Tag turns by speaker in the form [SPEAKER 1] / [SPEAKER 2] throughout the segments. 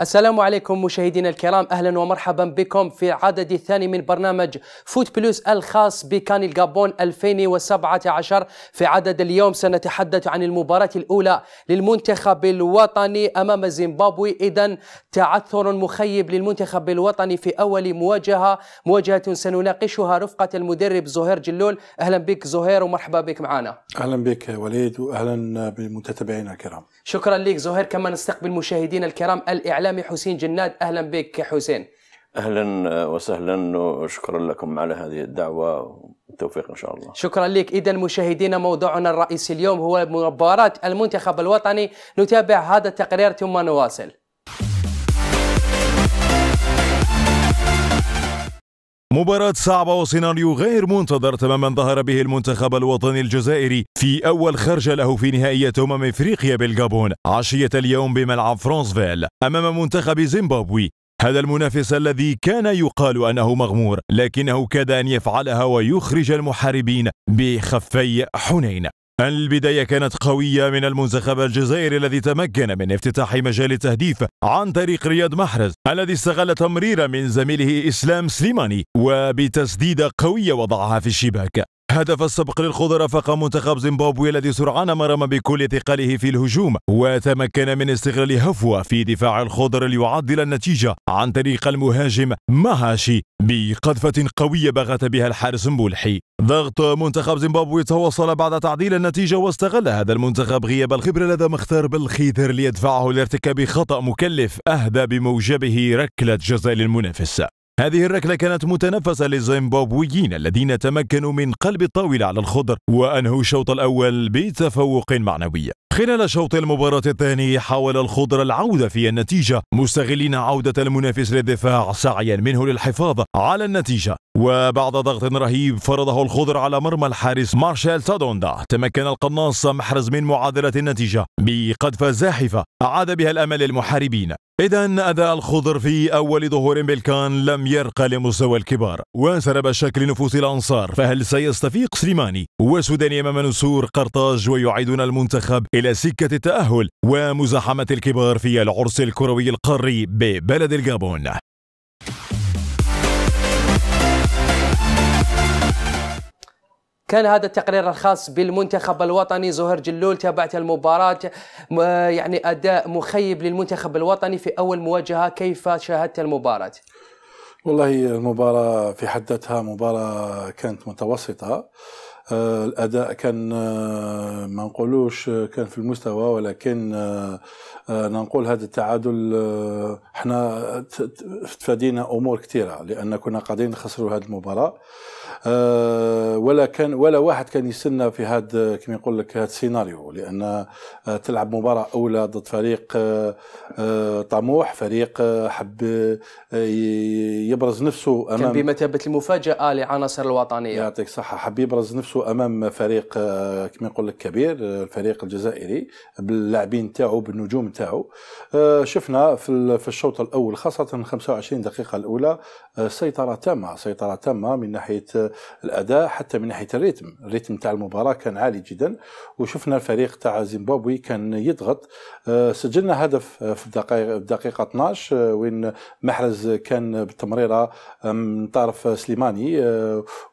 [SPEAKER 1] السلام عليكم مشاهدينا الكرام اهلا ومرحبا بكم في العدد الثاني من برنامج فوت بلوس الخاص بكان الجابون 2017 في عدد اليوم سنتحدث عن المباراة الاولى للمنتخب الوطني امام زيمبابوي اذا تعثر مخيب للمنتخب الوطني في اول مواجهة مواجهة سنناقشها رفقة المدرب زهير جلول اهلا بك زهير ومرحبا بك معنا
[SPEAKER 2] اهلا بك وليد واهلا بمتابعينا الكرام
[SPEAKER 1] شكرا لك زهير كما نستقبل مشاهدينا الكرام الإعلامي حسين جناد أهلا بك
[SPEAKER 3] حسين اهلا آه، وسهلا وشكرا لكم على هذه الدعوه والتوفيق ان شاء الله.
[SPEAKER 1] شكرا لك، اذا مشاهدينا موضوعنا الرئيسي اليوم هو مباراه المنتخب الوطني، نتابع هذا التقرير ثم نواصل.
[SPEAKER 4] مباراة صعبة وسيناريو غير منتظر تماما ظهر به المنتخب الوطني الجزائري في أول خرجة له في نهائية أمم إفريقيا بالجابون عشية اليوم بملعب فرانسفيل أمام منتخب زيمبابوي هذا المنافس الذي كان يقال أنه مغمور لكنه كاد أن يفعلها ويخرج المحاربين بخفي حنين البداية كانت قوية من المنتخب الجزائري الذي تمكن من افتتاح مجال التهديف عن طريق رياض محرز الذي استغل تمريرة من زميله إسلام سليماني وبتسديدة قوية وضعها في الشباك هدف السبق للخضر فاق منتخب زيمبابوي الذي سرعان ما رمى بكل ثقله في الهجوم وتمكن من استغلال هفوة في دفاع الخضر ليعدل النتيجة عن طريق المهاجم مهاشي بقذفة قوية بغت بها الحارس مبولحي ضغط منتخب زيمبابوي توصل بعد تعديل النتيجة واستغل هذا المنتخب غياب الخبرة لدى مختار بالخيثر ليدفعه لارتكاب خطأ مكلف أهدى بموجبه ركلة جزاء للمنافس هذه الركلة كانت متنفسة للزيمبابويين الذين تمكنوا من قلب الطاولة على الخضر وأنهوا الشوط الأول بتفوق معنوي خلال شوط المباراة الثاني حاول الخضر العودة في النتيجة مستغلين عودة المنافس للدفاع سعيا منه للحفاظ على النتيجة وبعد ضغط رهيب فرضه الخضر على مرمى الحارس مارشال تادوندا تمكن القناص محرز من معادلة النتيجة بقذفة زاحفة أعاد بها الأمل للمحاربين إذا أداء الخضر في أول ظهور بالكان لم يرقى لمستوى الكبار وسرب شكل نفوس الأنصار فهل سيستفيق سليماني وسوداني أمام نسور قرطاج ويعيدون المنتخب إلى سكة التأهل ومزاحمة الكبار في العرس الكروي القاري ببلد الجابون
[SPEAKER 1] كان هذا التقرير الخاص بالمنتخب الوطني زهير جلول تابعت المباراة آه، يعني أداء مخيب للمنتخب الوطني في أول مواجهة كيف شاهدت المباراة؟
[SPEAKER 2] والله المباراة في حد ذاتها مباراة كانت متوسطة آه، الاداء كان آه، ما نقولوش كان في المستوى ولكن نقول هذا التعادل احنا تفادينا امور كثيره لان كنا قادرين نخسروا هذه المباراه آه، ولا كان ولا واحد كان يستنى في هذا كما يقول لك هذا السيناريو لان آه، تلعب مباراه اولى ضد فريق آه، طموح فريق حب يبرز نفسه امام كان
[SPEAKER 1] بمثابه المفاجاه لعناصر الوطنيه
[SPEAKER 2] يعطيك الصحه حب يبرز نفسه امام فريق كما يقول لك كبير الفريق الجزائري باللاعبين تاعو بالنجوم تاعو شفنا في الشوط الاول خاصه 25 دقيقه الاولى سيطره تامه سيطره تامه من ناحيه الاداء حتى من ناحيه الريتم الريتم تاع المباراه كان عالي جدا وشفنا الفريق تاع زيمبابوي كان يضغط آه، سجلنا هدف آه، في الدقيقه الدقيقه آه، 12 وين محرز كان بتمريره من طرف سليماني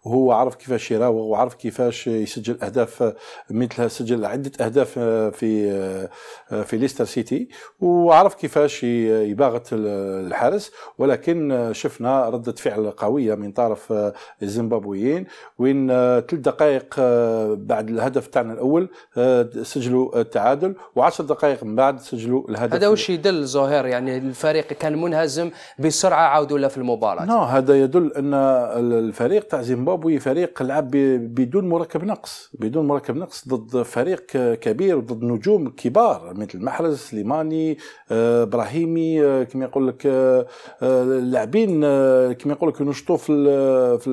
[SPEAKER 2] وهو عرف كيفاش يراوغ وعرف كيفاش يسجل اهداف مثل سجل عده اهداف في في ليستر سيتي وعرف كيفاش يباغت الحارس ولكن شفنا رده فعل قويه من طرف زيمبابوي الزيمبابويين وين آه، ثلاث دقائق آه، بعد الهدف تاعنا الاول آه، سجلوا التعادل و10 دقائق من بعد سجلوا الهدف هذا واش
[SPEAKER 1] يدل زهير يعني الفريق كان منهزم بسرعه عاودوا له في المباراه
[SPEAKER 2] نو هذا يدل ان الفريق تاع زيمبابوي فريق لعب بدون مركب نقص بدون مركب نقص ضد فريق كبير ضد نجوم كبار مثل محرز سليماني ابراهيمي كما يقول لك اللاعبين كما يقول لك نشطوا في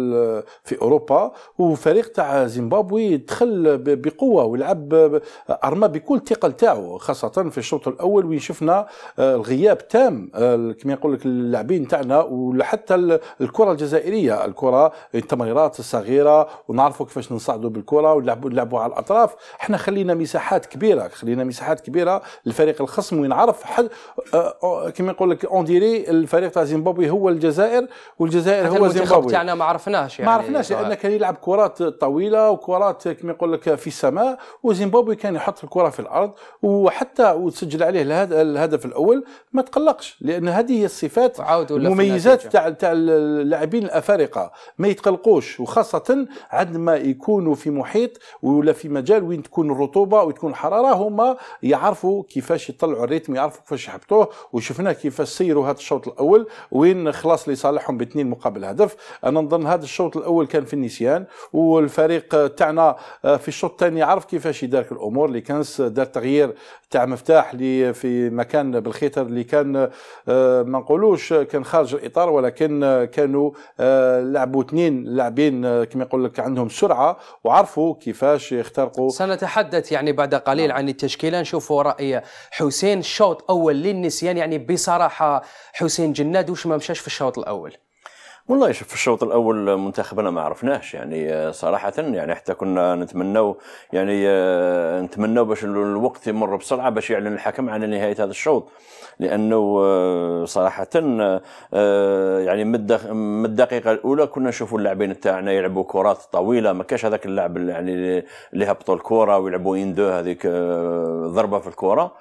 [SPEAKER 2] في اوروبا وفريق تاع زيمبابوي دخل بقوه ولعب ارمى بكل الثقه تاعو خاصه في الشوط الاول وين شفنا آه، الغياب تام آه، كما يقول لك اللاعبين تاعنا وحتى الكره الجزائريه الكره التمريرات الصغيره ونعرفوا كيفاش نصعدوا بالكره ونلعبوا نلعبوا على الاطراف احنا خلينا مساحات كبيره خلينا مساحات كبيره للفريق الخصم وين عرف حد آه، كما يقول لك اون ديري الفريق تاع زيمبابوي هو الجزائر والجزائر هو زيمبابوي
[SPEAKER 1] تاعنا ما عرفناهش يعني عرفناش لان إيه،
[SPEAKER 2] كان يلعب كرات طويله وكرات كما يقول لك في السماء وزيمبابوي كان يحط الكره في الارض وحتى وتسجل عليه الهدف الاول ما تقلقش لان هذه هي الصفات مميزات تاع تاع اللاعبين الافارقه ما يتقلقوش وخاصه عندما يكونوا في محيط ولا في مجال وين تكون الرطوبه وتكون الحراره هما يعرفوا كيفاش يطلعوا الريتم يعرفوا كيفاش يحبطوه وشفنا كيفاش سيروا هذا الشوط الاول وين خلاص لصالحهم باثنين مقابل هدف انا نظن هذا الشوط الاول الاول كان في النسيان والفريق تاعنا آه، في الشوط الثاني عرف كيفاش يدارك الامور اللي كان دار تغيير تاع مفتاح اللي في مكان بالخيطر اللي كان آه، ما نقولوش كان خارج الاطار ولكن كانوا آه، لعبوا اثنين لاعبين كما يقول لك عندهم سرعه وعرفوا كيفاش يخترقوا
[SPEAKER 1] سنتحدث يعني بعد قليل نعم. عن التشكيله نشوفوا راي حسين الشوط اول للنسيان يعني بصراحه حسين جناد وش ما مشاش في الشوط الاول
[SPEAKER 3] والله شوف في الشوط الاول منتخبنا ما عرفناش يعني آه، صراحه يعني حتى كنا نتمناو يعني آه، نتمناو باش الوقت يمر بسرعه باش يعلن الحكم على نهايه هذا الشوط لانه آه، صراحه يعني من الدقيقه الاولى كنا نشوفوا اللاعبين تاعنا يلعبوا كرات طويله ما كاش هذاك اللاعب يعني اللي هبطوا الكره ويلعبوا ان دو هذيك ضربه في الكره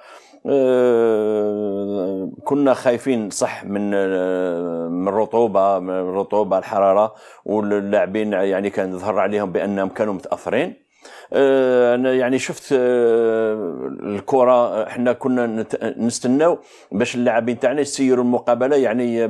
[SPEAKER 3] آه، كنا خايفين صح من آه، من الرطوبه من الرطوبه الحراره واللاعبين يعني كان ظهر عليهم بانهم كانوا متاثرين آه، انا يعني شفت الكره احنا كنا نستناو باش اللاعبين تاعنا يسيروا المقابله يعني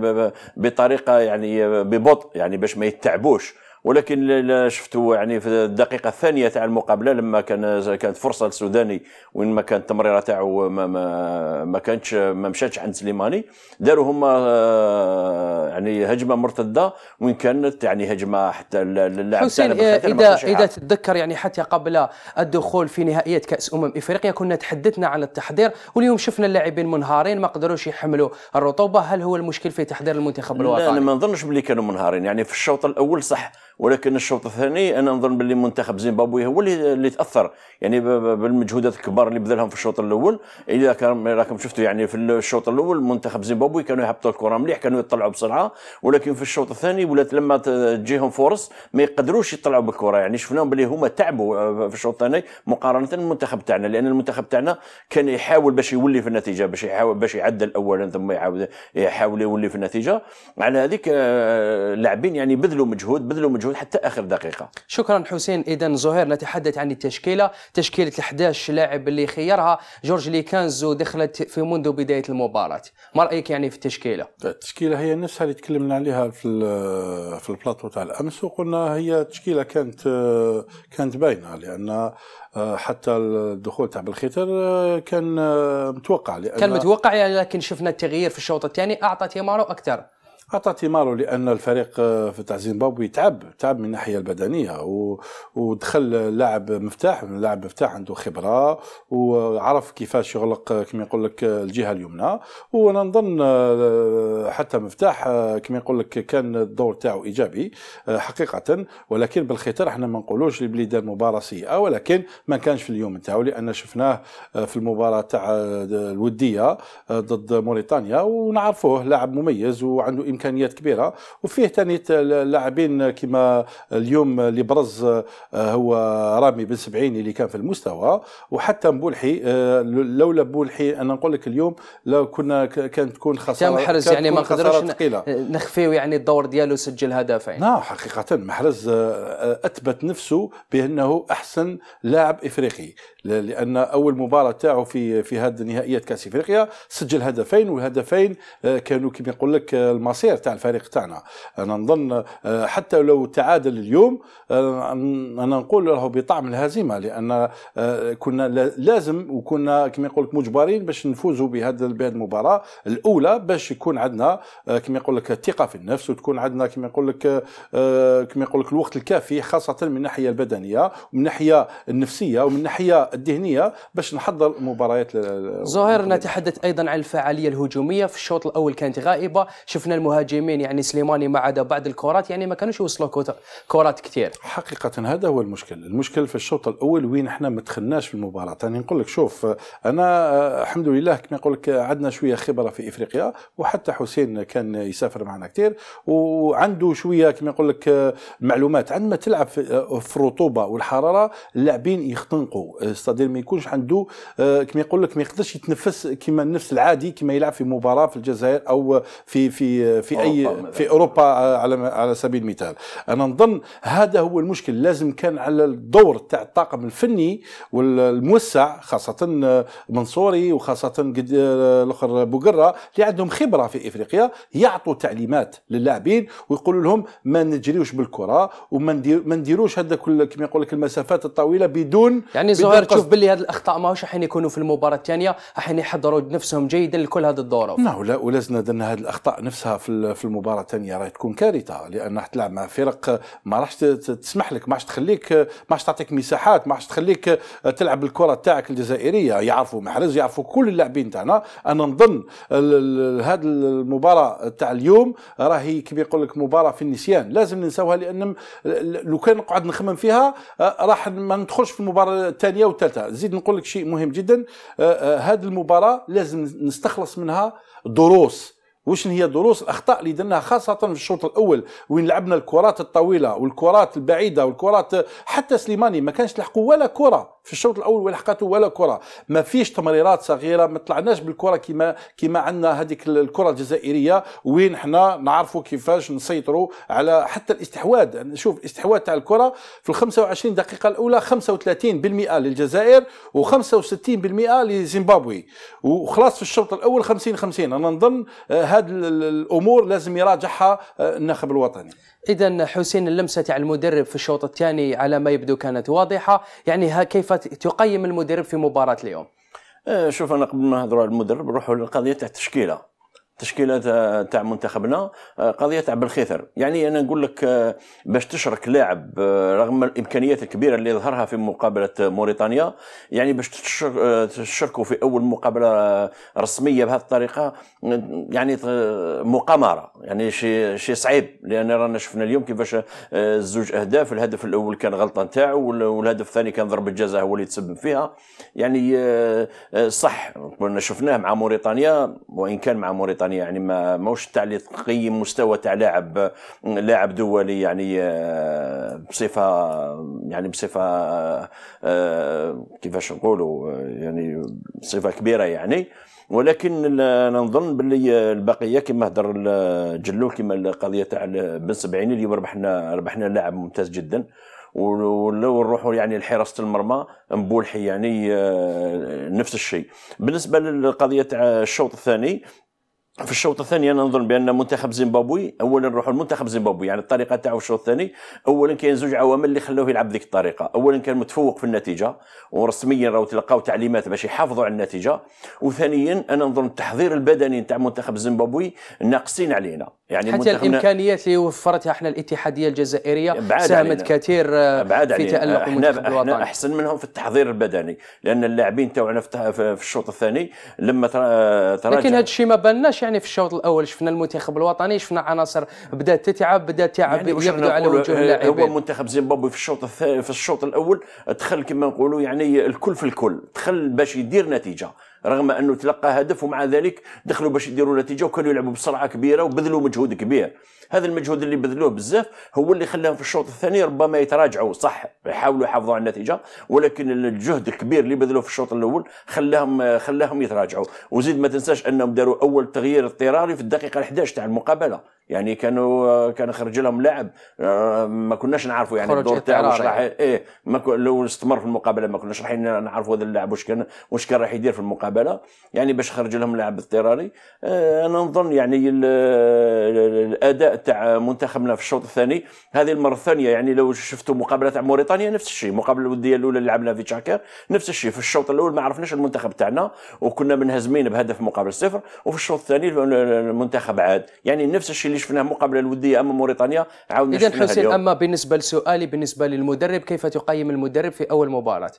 [SPEAKER 3] بطريقه يعني ببطء يعني باش ما يتعبوش ولكن شفتوا يعني في الدقيقه الثانيه تاع المقابله لما كان كانت فرصه للسوداني وين ما كانت التمريره تاعو ما, ما, ما كانتش ما مشاتش عند سليماني داروا هما آه، يعني هجمه مرتده وين كانت يعني هجمه حتى اللاعب حسين اذا اذا
[SPEAKER 1] تتذكر يعني حتى قبل الدخول في نهائيات كاس امم افريقيا كنا تحدثنا عن التحضير واليوم شفنا اللاعبين منهارين ما قدروش يحملوا الرطوبه هل هو المشكل في تحضير المنتخب
[SPEAKER 3] الوطني؟ لا انا ما نظنش بلي كانوا منهارين يعني في الشوط الاول صح ولكن الشوط الثاني انا نظن باللي منتخب زيمبابوي هو اللي اللي تاثر يعني بالمجهودات الكبار اللي بذلهم في الشوط الاول اذا كان راكم شفتوا يعني في الشوط الاول منتخب زيمبابوي كانوا يهبطوا الكره مليح كانوا يطلعوا بسرعه ولكن في الشوط الثاني ولات لما تجيهم فرص ما يقدروش يطلعوا بالكره يعني شفناهم باللي هما تعبوا آه، في الشوط الثاني مقارنه بالمنتخب تاعنا لان المنتخب تاعنا كان يحاول باش يولي في النتيجه باش يحاول باش يعدل اولا ثم يحاول يحاول يولي في النتيجه على هذيك اللاعبين آه، يعني بذلوا مجهود بذلوا مجهود مجهود حتى اخر دقيقه
[SPEAKER 1] شكرا حسين اذا زهير نتحدث عن التشكيله تشكيله ال11 لاعب اللي خيرها جورج ليكانزو دخلت في منذ بدايه المباراه ما رايك يعني في التشكيله
[SPEAKER 2] التشكيله هي نفسها اللي تكلمنا عليها في في البلاطو تاع الامس وقلنا هي تشكيله كانت كانت باينه لان حتى الدخول تاع بالخيتر كان متوقع لأن كان متوقع
[SPEAKER 1] يعني لكن شفنا التغيير في الشوط الثاني اعطى تيمارو اكثر
[SPEAKER 2] اعطى ثماره لان الفريق آه، تاع زيمبابوي تعب تعب من الناحيه البدنيه و... ودخل لاعب مفتاح لاعب مفتاح عنده خبره وعرف كيفاش يغلق آه، كما يقول لك آه، الجهه اليمنى وانا نظن حتى مفتاح كما يقول لك كان الدور تاعو ايجابي حقيقه ولكن بالخطر احنا ما نقولوش بلي دار مباراه سيئه ولكن ما كانش في اليوم تاعو لان شفناه في المباراه تاع الوديه ضد موريتانيا ونعرفوه لاعب مميز وعنده امكانيات كبيره وفيه ثاني لاعبين كما اليوم اللي برز آه، هو رامي بن سبعين اللي كان في المستوى وحتى مبولحي آه، لولا مبولحي انا نقول لك اليوم لو كنا كانت تكون خساره محرز يعني ما نقدرش آه،
[SPEAKER 1] نخفيو يعني الدور
[SPEAKER 2] ديالو سجل هدفين لا نعم، حقيقه محرز اثبت نفسه بانه احسن لاعب افريقي لان اول مباراه تاعو في في هذه النهائيات كاس افريقيا سجل هدفين والهدفين آه، كانوا كما يقول لك آه، المصير تاع الفريق تاعنا انا نظن آه، حتى لو تعادل اليوم انا نقول له بطعم الهزيمه لان كنا لازم وكنا كما يقول لك مجبرين باش نفوزوا بهذا بهذه المباراه الاولى باش يكون عندنا كما يقول لك الثقه في النفس وتكون عندنا كما يقول لك كما يقول لك الوقت الكافي خاصه من الناحيه البدنيه ومن الناحيه النفسيه ومن الناحيه الذهنيه باش نحضر مباريات زهير
[SPEAKER 1] نتحدث ايضا عن الفعاليه الهجوميه في الشوط الاول كانت غائبه شفنا المهاجمين
[SPEAKER 2] يعني سليماني ما عدا بعض الكرات يعني ما كانوش يوصلوا كرات كثير حقيقه هذا هو المشكل المشكل في الشوط الاول وين احنا ما دخلناش في المباراه يعني نقول لك شوف انا آه، الحمد لله كما يقول لك عندنا شويه خبره في افريقيا وحتى حسين كان يسافر معنا كثير وعنده شويه كما يقول لك آه، معلومات عندما تلعب في الرطوبه آه، والحراره اللاعبين يختنقوا ستادير ما يكونش عنده آه، كما يقول لك ما يقدرش يتنفس كما النفس العادي كما يلعب في مباراه في الجزائر او في في في اي في اوروبا آه، على على سبيل المثال انا نظن هذا هو المشكل لازم كان على الدور تاع الطاقم الفني والموسع خاصه آه، منصوري وخاصه الاخر بوقره اللي عندهم خبره في افريقيا يعطوا تعليمات للاعبين ويقولوا لهم ما نجريوش بالكره وما نديروش هذا كل كما يقول لك المسافات الطويله بدون يعني زهير شوف باللي هذه الاخطاء ماهوش حين يكونوا في المباراه الثانيه حين يحضروا نفسهم جيدا لكل هذه الظروف لا نعم، لا ولازم ان هذه الاخطاء نفسها في المباراه الثانيه راهي تكون كارثه لان راح تلعب مع فرق ما راحش تسمح لك ما راحش تخليك ما راحش تعطيك مساحات ما راحش تخليك تلعب الكره تاعك الجزائريه يعرفوا محرز يعرفوا كل اللاعبين تاعنا انا نظن هذه المباراه تاع اليوم راهي كيما يقول لك مباراه في النسيان لازم ننساوها لان لو كان نقعد نخمم فيها آه، راح ما ندخلش في المباراه الثانيه الثالثه نزيد نقول لك شيء مهم جدا آه، آه، هذه المباراه لازم نستخلص منها دروس واش هي دروس الاخطاء اللي درناها خاصه في الشوط الاول وين لعبنا الكرات الطويله والكرات البعيده والكرات حتى سليماني ما كانش لحقوا ولا كره في الشوط الاول ولا حقته ولا كره ما فيش تمريرات صغيره ما طلعناش بالكره كما كما عندنا هذيك الكره الجزائريه وين حنا نعرفوا كيفاش نسيطروا على حتى الاستحواذ يعني شوف الاستحواذ تاع الكره في ال 25 دقيقه الاولى 35% للجزائر و65% لزيمبابوي وخلاص في الشوط الاول 50 50 انا نظن آه، هذا هذه الامور لازم يراجعها آه، الناخب الوطني اذا حسين اللمسه
[SPEAKER 1] تاع المدرب في الشوط الثاني على ما يبدو كانت واضحه يعني ها كيف تقيم المدرب في مباراه اليوم
[SPEAKER 3] آه، شوف انا قبل ما نهضروا على المدرب نروحوا للقضيه تاع التشكيله التشكيله تاع منتخبنا آه، قضيه تاع بالخيثر يعني انا نقول لك آه، باش تشرك لاعب آه، رغم الامكانيات الكبيره اللي ظهرها في مقابله موريتانيا يعني باش تشركوا في اول مقابله رسميه بهذه الطريقه يعني مقامره يعني شيء شيء صعيب لان رانا شفنا اليوم كيفاش الزوج اهداف الهدف الاول كان غلطه نتاعو والهدف الثاني كان ضربه جزاء هو اللي تسبب فيها يعني صح كنا شفناه مع موريتانيا وان كان مع موريتانيا الوطني يعني،, يعني ما موش تعليق تقيم مستوى تاع لاعب لاعب دولي يعني آه، بصفه يعني بصفه آه، كيفاش نقولوا آه، يعني بصفه كبيره يعني ولكن انا نظن باللي البقيه كما هضر الجلول كما القضيه تاع بن سبعين اليوم ربحنا ربحنا لاعب ممتاز جدا ولو نروحوا يعني لحراسه المرمى مبولحي يعني نفس الشيء بالنسبه للقضيه تاع الشوط الثاني في الشوط الثاني انا نظن بان منتخب زيمبابوي اولا نروحوا المنتخب زيمبابوي يعني الطريقه تاعو في الشوط الثاني اولا كاين زوج عوامل اللي خلوه يلعب ذيك الطريقه اولا كان متفوق في النتيجه ورسميا راهو تلقاو تعليمات باش يحافظوا على النتيجه وثانيا انا نظن التحضير البدني تاع منتخب زيمبابوي ناقصين علينا يعني حتى الامكانيات
[SPEAKER 1] اللي وفرتها احنا الاتحاديه الجزائريه ساهمت
[SPEAKER 3] كثير آه، بعد في تالق المنتخب الوطني احسن منهم في التحضير البدني لان اللاعبين تاعنا في الشوط الثاني لما آه، تراجع لكن هذا
[SPEAKER 1] الشيء ما بالناش يعني يعني في الشوط الاول شفنا المنتخب الوطني شفنا عناصر بدات تتعب بدات تعب يعني يبدو على وجوه آه، اللاعبين هو
[SPEAKER 3] منتخب زيمبابوي في الشوط في الشوط الاول دخل كما نقولوا يعني الكل في الكل دخل باش يدير نتيجه رغم انه تلقى هدف ومع ذلك دخلوا باش يديروا نتيجه وكانوا يلعبوا بسرعه كبيره وبذلوا مجهود كبير هذا المجهود اللي بذلوه بزاف هو اللي خلاهم في الشوط الثاني ربما يتراجعوا صح يحاولوا يحافظوا على النتيجه ولكن الجهد الكبير اللي بذلوه في الشوط الاول خلاهم خلاهم يتراجعوا وزيد ما تنساش انهم داروا اول تغيير اضطراري في الدقيقه 11 تاع المقابله يعني كانوا كان خرج لهم لاعب ما كناش نعرفوا يعني الدور تاعو واش راح ايه ما لو استمر في المقابله ما كناش راحين نعرفوا هذا اللاعب واش كان واش كان راح يدير في المقابله يعني باش خرج لهم لاعب اضطراري آه، انا نظن يعني الاداء تاع منتخبنا في الشوط الثاني هذه المره الثانيه يعني لو شفتوا مقابله تاع موريتانيا نفس الشيء المقابله الوديه الاولى اللي لعبنا في تشاكر نفس الشيء في الشوط الاول ما عرفناش المنتخب تاعنا وكنا منهزمين بهدف مقابل صفر وفي الشوط الثاني المنتخب عاد يعني نفس الشيء اللي شفناه مقابله الوديه امام موريتانيا عاودنا اذا حسين
[SPEAKER 1] اما بالنسبه لسؤالي بالنسبه للمدرب كيف تقيم المدرب في اول مباراه؟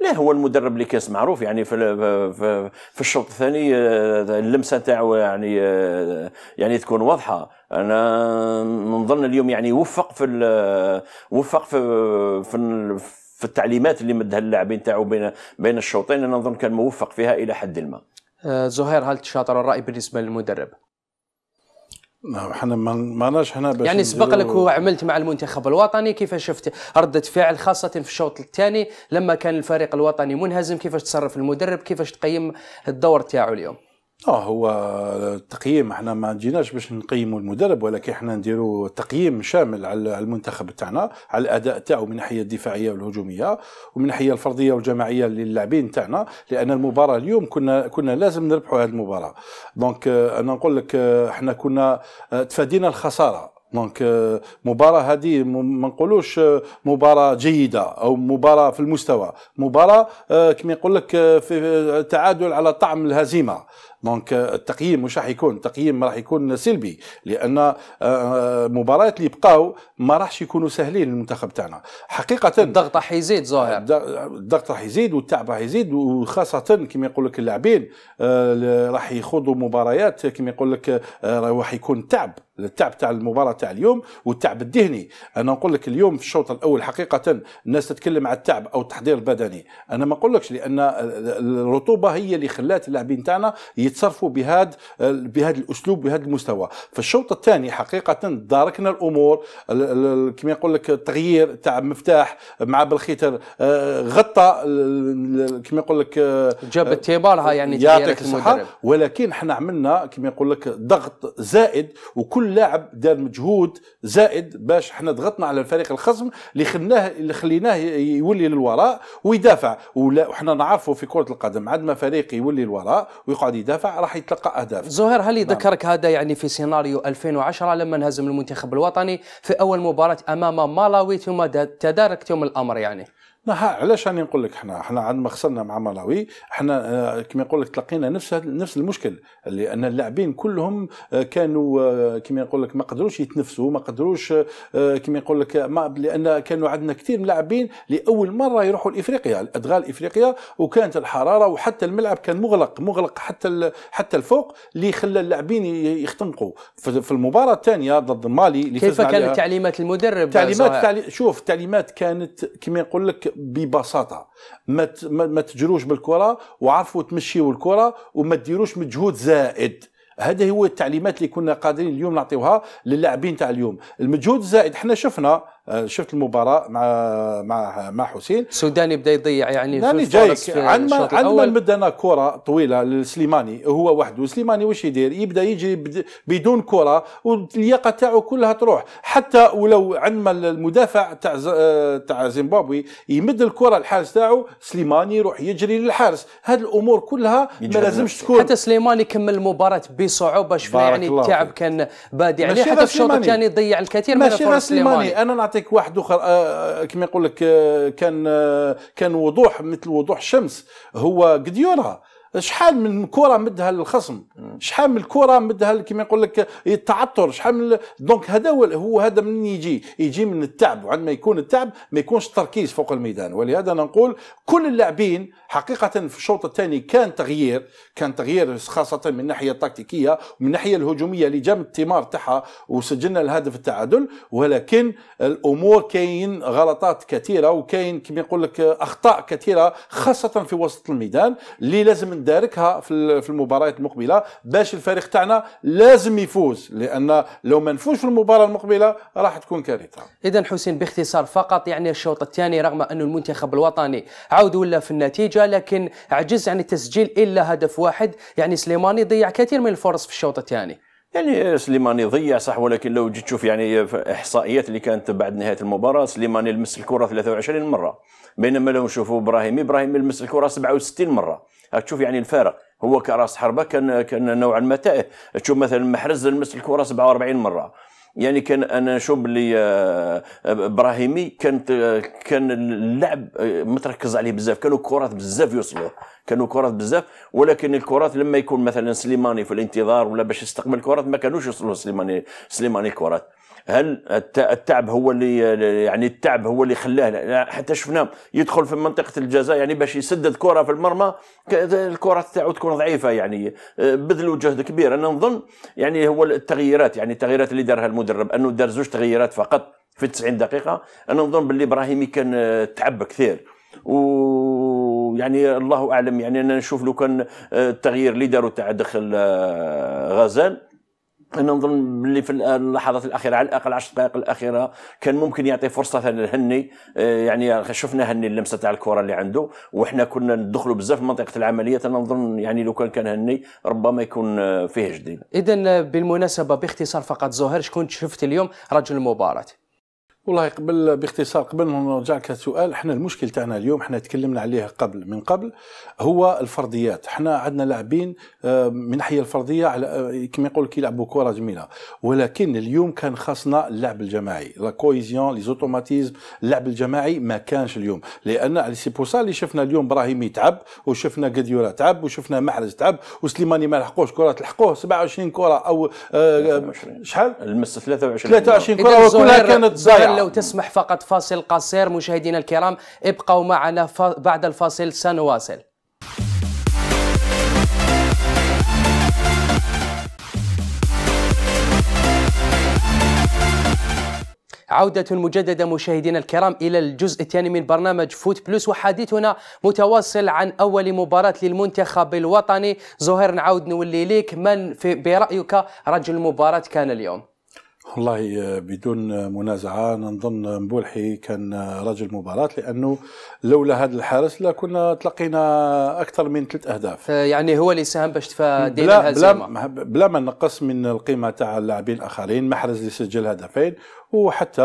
[SPEAKER 3] لا هو المدرب اللي كاس معروف يعني في في, في الشوط الثاني آه، اللمسه تاعو يعني آه، يعني تكون واضحه انا نظن اليوم يعني وفق في آه، وفق في في, في التعليمات اللي مدها اللاعبين تاعو بين بين الشوطين انا نظن كان موفق فيها الى حد ما.
[SPEAKER 1] زهير هل تشاطر الراي بالنسبه للمدرب؟ نعم احنا
[SPEAKER 2] ما ماناش هنا باش يعني سبق لك وعملت
[SPEAKER 1] مع المنتخب الوطني كيف شفت ردة فعل خاصة في الشوط الثاني لما كان الفريق الوطني منهزم كيفاش تصرف المدرب كيفاش تقيم
[SPEAKER 2] الدور تاعو اليوم اه هو التقييم احنا ما جيناش باش نقيموا المدرب ولكن احنا نديروا تقييم شامل على المنتخب تاعنا على الاداء تاعو من الناحيه الدفاعيه والهجوميه ومن الناحيه الفرديه والجماعيه للاعبين تاعنا لان المباراه اليوم كنا كنا لازم نربحوا هذه المباراه دونك آه، انا نقول لك آه، احنا كنا آه، تفادينا الخساره دونك مباراة هذه ما نقولوش مباراة جيدة أو مباراة في المستوى مباراة كما يقول لك تعادل على طعم الهزيمة دونك التقييم مش راح يكون التقييم راح يكون سلبي لان آه، آه، مباريات اللي بقاو ما راحش يكونوا سهلين للمنتخب تاعنا حقيقه الضغط راح يزيد ظاهر الضغط راح يزيد والتعب راح يزيد وخاصه كما يقول لك اللاعبين آه، راح يخوضوا مباريات كما يقول لك راح يكون تعب التعب تاع المباراه تاع اليوم والتعب الذهني انا نقول لك اليوم في الشوط الاول حقيقه الناس تتكلم على التعب او التحضير البدني انا ما نقولكش لان الرطوبه هي اللي خلات اللاعبين تاعنا يتصرفوا بهذا بهذا الاسلوب بهذا المستوى في الشوط الثاني حقيقه داركنا الامور كما يقول لك التغيير تاع مفتاح مع بالخيتر آه، غطى كما يقول لك آه، جاب تيبارها يعني يعطيك الصحه ولكن احنا عملنا كما يقول لك ضغط زائد وكل لاعب دار مجهود زائد باش احنا ضغطنا على الفريق الخصم اللي خلناه اللي خليناه يولي للوراء ويدافع وحنا نعرفوا في كره القدم عندما ما فريق يولي للوراء ويقعد يدافع راح يتلقى اهداف زهير
[SPEAKER 1] هل نعم. يذكرك هذا يعني في سيناريو 2010 لما انهزم المنتخب الوطني في اول مباراه امام مالاوي ثم تداركتم الامر
[SPEAKER 2] يعني علاش راني نقول لك حنا حنا عندما خسرنا مع ملاوي حنا آه، كما يقول لك تلقينا نفس نفس المشكل لان اللاعبين كلهم آه، كانوا آه، كما يقول لك ما قدروش يتنفسوا ما قدروش كما يقول لك ما لان كانوا عندنا كثير من اللاعبين لاول مره يروحوا لافريقيا الادغال افريقيا وكانت الحراره وحتى الملعب كان مغلق مغلق حتى حتى الفوق اللي خلى اللاعبين يختنقوا في المباراه الثانيه ضد مالي اللي كيف كانت تعليمات المدرب تعليمات تعلي... شوف التعليمات كانت كما يقول لك ببساطه ما ما تجروش بالكره وعرفوا تمشيوا الكره وما ديروش مجهود زائد هذا هو التعليمات اللي كنا قادرين اليوم نعطيوها للاعبين تاع اليوم المجهود الزائد احنا شفنا آه، شفت المباراه مع مع مع حسين
[SPEAKER 1] السوداني بدا يضيع يعني يعني جايك عن ما عن ما نمد
[SPEAKER 2] انا كره طويله لسليماني هو وحده سليماني واش يدير يبدا يجري بدون كره واللياقه تاعو كلها تروح حتى ولو عن ما المدافع تاع آه، تاع زيمبابوي يمد الكره الحارس تاعو سليماني يروح يجري للحارس هذه الامور كلها ما
[SPEAKER 1] لازمش تكون حتى سليماني كمل المباراه بصعوبه شفنا يعني التعب كان بادي عليه حتى الشوط الثاني ضيع الكثير من فرص سليماني
[SPEAKER 2] انا نعطيك يعطيك واحد اخر آه، آه، كما يقول لك آه، كان كان وضوح مثل وضوح الشمس هو قديوره شحال من كره مدها للخصم شحال من كره مدها كيما يقول لك التعطر شحال من دونك هذا هو هو هذا من يجي يجي من التعب وعندما يكون التعب ما يكونش التركيز فوق الميدان ولهذا انا نقول كل اللاعبين حقيقه في الشوط الثاني كان تغيير كان تغيير خاصه من الناحيه التكتيكيه ومن الناحيه الهجوميه اللي جا الثمار تاعها وسجلنا الهدف التعادل ولكن الامور كاين غلطات كثيره وكاين كما يقول لك اخطاء كثيره خاصه في وسط الميدان اللي لازم داركها في المباريات المقبله باش الفريق تاعنا لازم يفوز لان لو ما نفوش في المباراه المقبله راح تكون كارثه اذا حسين باختصار فقط يعني الشوط الثاني
[SPEAKER 1] رغم انه المنتخب الوطني عاود ولا في النتيجه لكن عجز عن التسجيل الا هدف واحد يعني سليماني ضيع كثير من الفرص في الشوط الثاني
[SPEAKER 3] يعني سليماني ضيع صح ولكن لو جيت تشوف يعني في احصائيات اللي كانت بعد نهايه المباراه سليماني لمس الكره 23 مره بينما لو نشوفوا ابراهيمي ابراهيمي لمس الكره 67 مره تشوف يعني الفارق هو كراس حربه كان كان نوعا ما تائه تشوف مثلا محرز لمس الكره 47 مره يعني كان انا نشوف بلي آه، ابراهيمي كانت كان اللعب آه، متركز عليه بزاف كانوا كرات بزاف يوصلوه كانوا كرات بزاف ولكن الكرات لما يكون مثلا سليماني في الانتظار ولا باش يستقبل الكرات ما كانوش يوصلوا سليماني سليماني الكرات هل التعب هو اللي يعني التعب هو اللي خلاه حتى شفناه يدخل في منطقه الجزاء يعني باش يسدد كره في المرمى الكره تاعو تكون ضعيفه يعني آه، بذلوا جهد كبير انا نظن يعني هو التغييرات يعني التغييرات اللي دارها المدرب انه دار زوج تغييرات فقط في 90 دقيقه انا نظن باللي ابراهيمي كان آه، تعب كثير ويعني الله اعلم يعني انا نشوف لو كان آه، التغيير اللي داروا تاع دخل غزال انا نظن باللي في اللحظات الاخيره على الاقل 10 دقائق الاخيره كان ممكن يعطي فرصه لهني آه، يعني شفنا هني اللمسه تاع الكره اللي عنده وحنا كنا ندخلوا بزاف في منطقه العمليه انا نظن يعني لو كان كان هني ربما يكون آه، فيه جديد اذا بالمناسبه باختصار فقط زهير
[SPEAKER 1] شكون شفت اليوم رجل المباراه
[SPEAKER 2] والله قبل باختصار قبل ما نرجع لك السؤال احنا المشكل تاعنا اليوم احنا تكلمنا عليه قبل من قبل هو الفرضيات احنا عندنا لاعبين آه، من ناحيه الفرضيه على آه، كما يقول لك يلعبوا كره جميله ولكن اليوم كان خاصنا اللعب الجماعي لا كويزيون لي زوتوماتيزم اللعب الجماعي ما كانش اليوم لان سي بوسا اللي شفنا اليوم ابراهيمي تعب وشفنا قديورة تعب وشفنا محرز تعب وسليماني ما لحقوش كره لحقوه 27 كره او آه، شحال المس 23 23 كره وكلها كانت ضايعه إذا
[SPEAKER 1] لو تسمح فقط فاصل قصير مشاهدينا الكرام ابقوا معنا بعد الفاصل سنواصل عودة مجددة مشاهدينا الكرام إلى الجزء الثاني من برنامج فوت بلس وحديثنا متواصل عن أول مباراة للمنتخب الوطني زهير نعود نولي ليك من في برأيك رجل المباراة كان اليوم
[SPEAKER 2] والله آه، بدون منازعة نظن مبولحي كان آه، رجل مباراة لأنه لولا هذا الحارس لا كنا تلقينا أكثر من ثلاث أهداف آه، يعني هو
[SPEAKER 1] اللي ساهم باش تفادينا بلا, بلا,
[SPEAKER 2] بلا ما نقص من القيمة تاع اللاعبين الآخرين محرز اللي سجل هدفين وحتى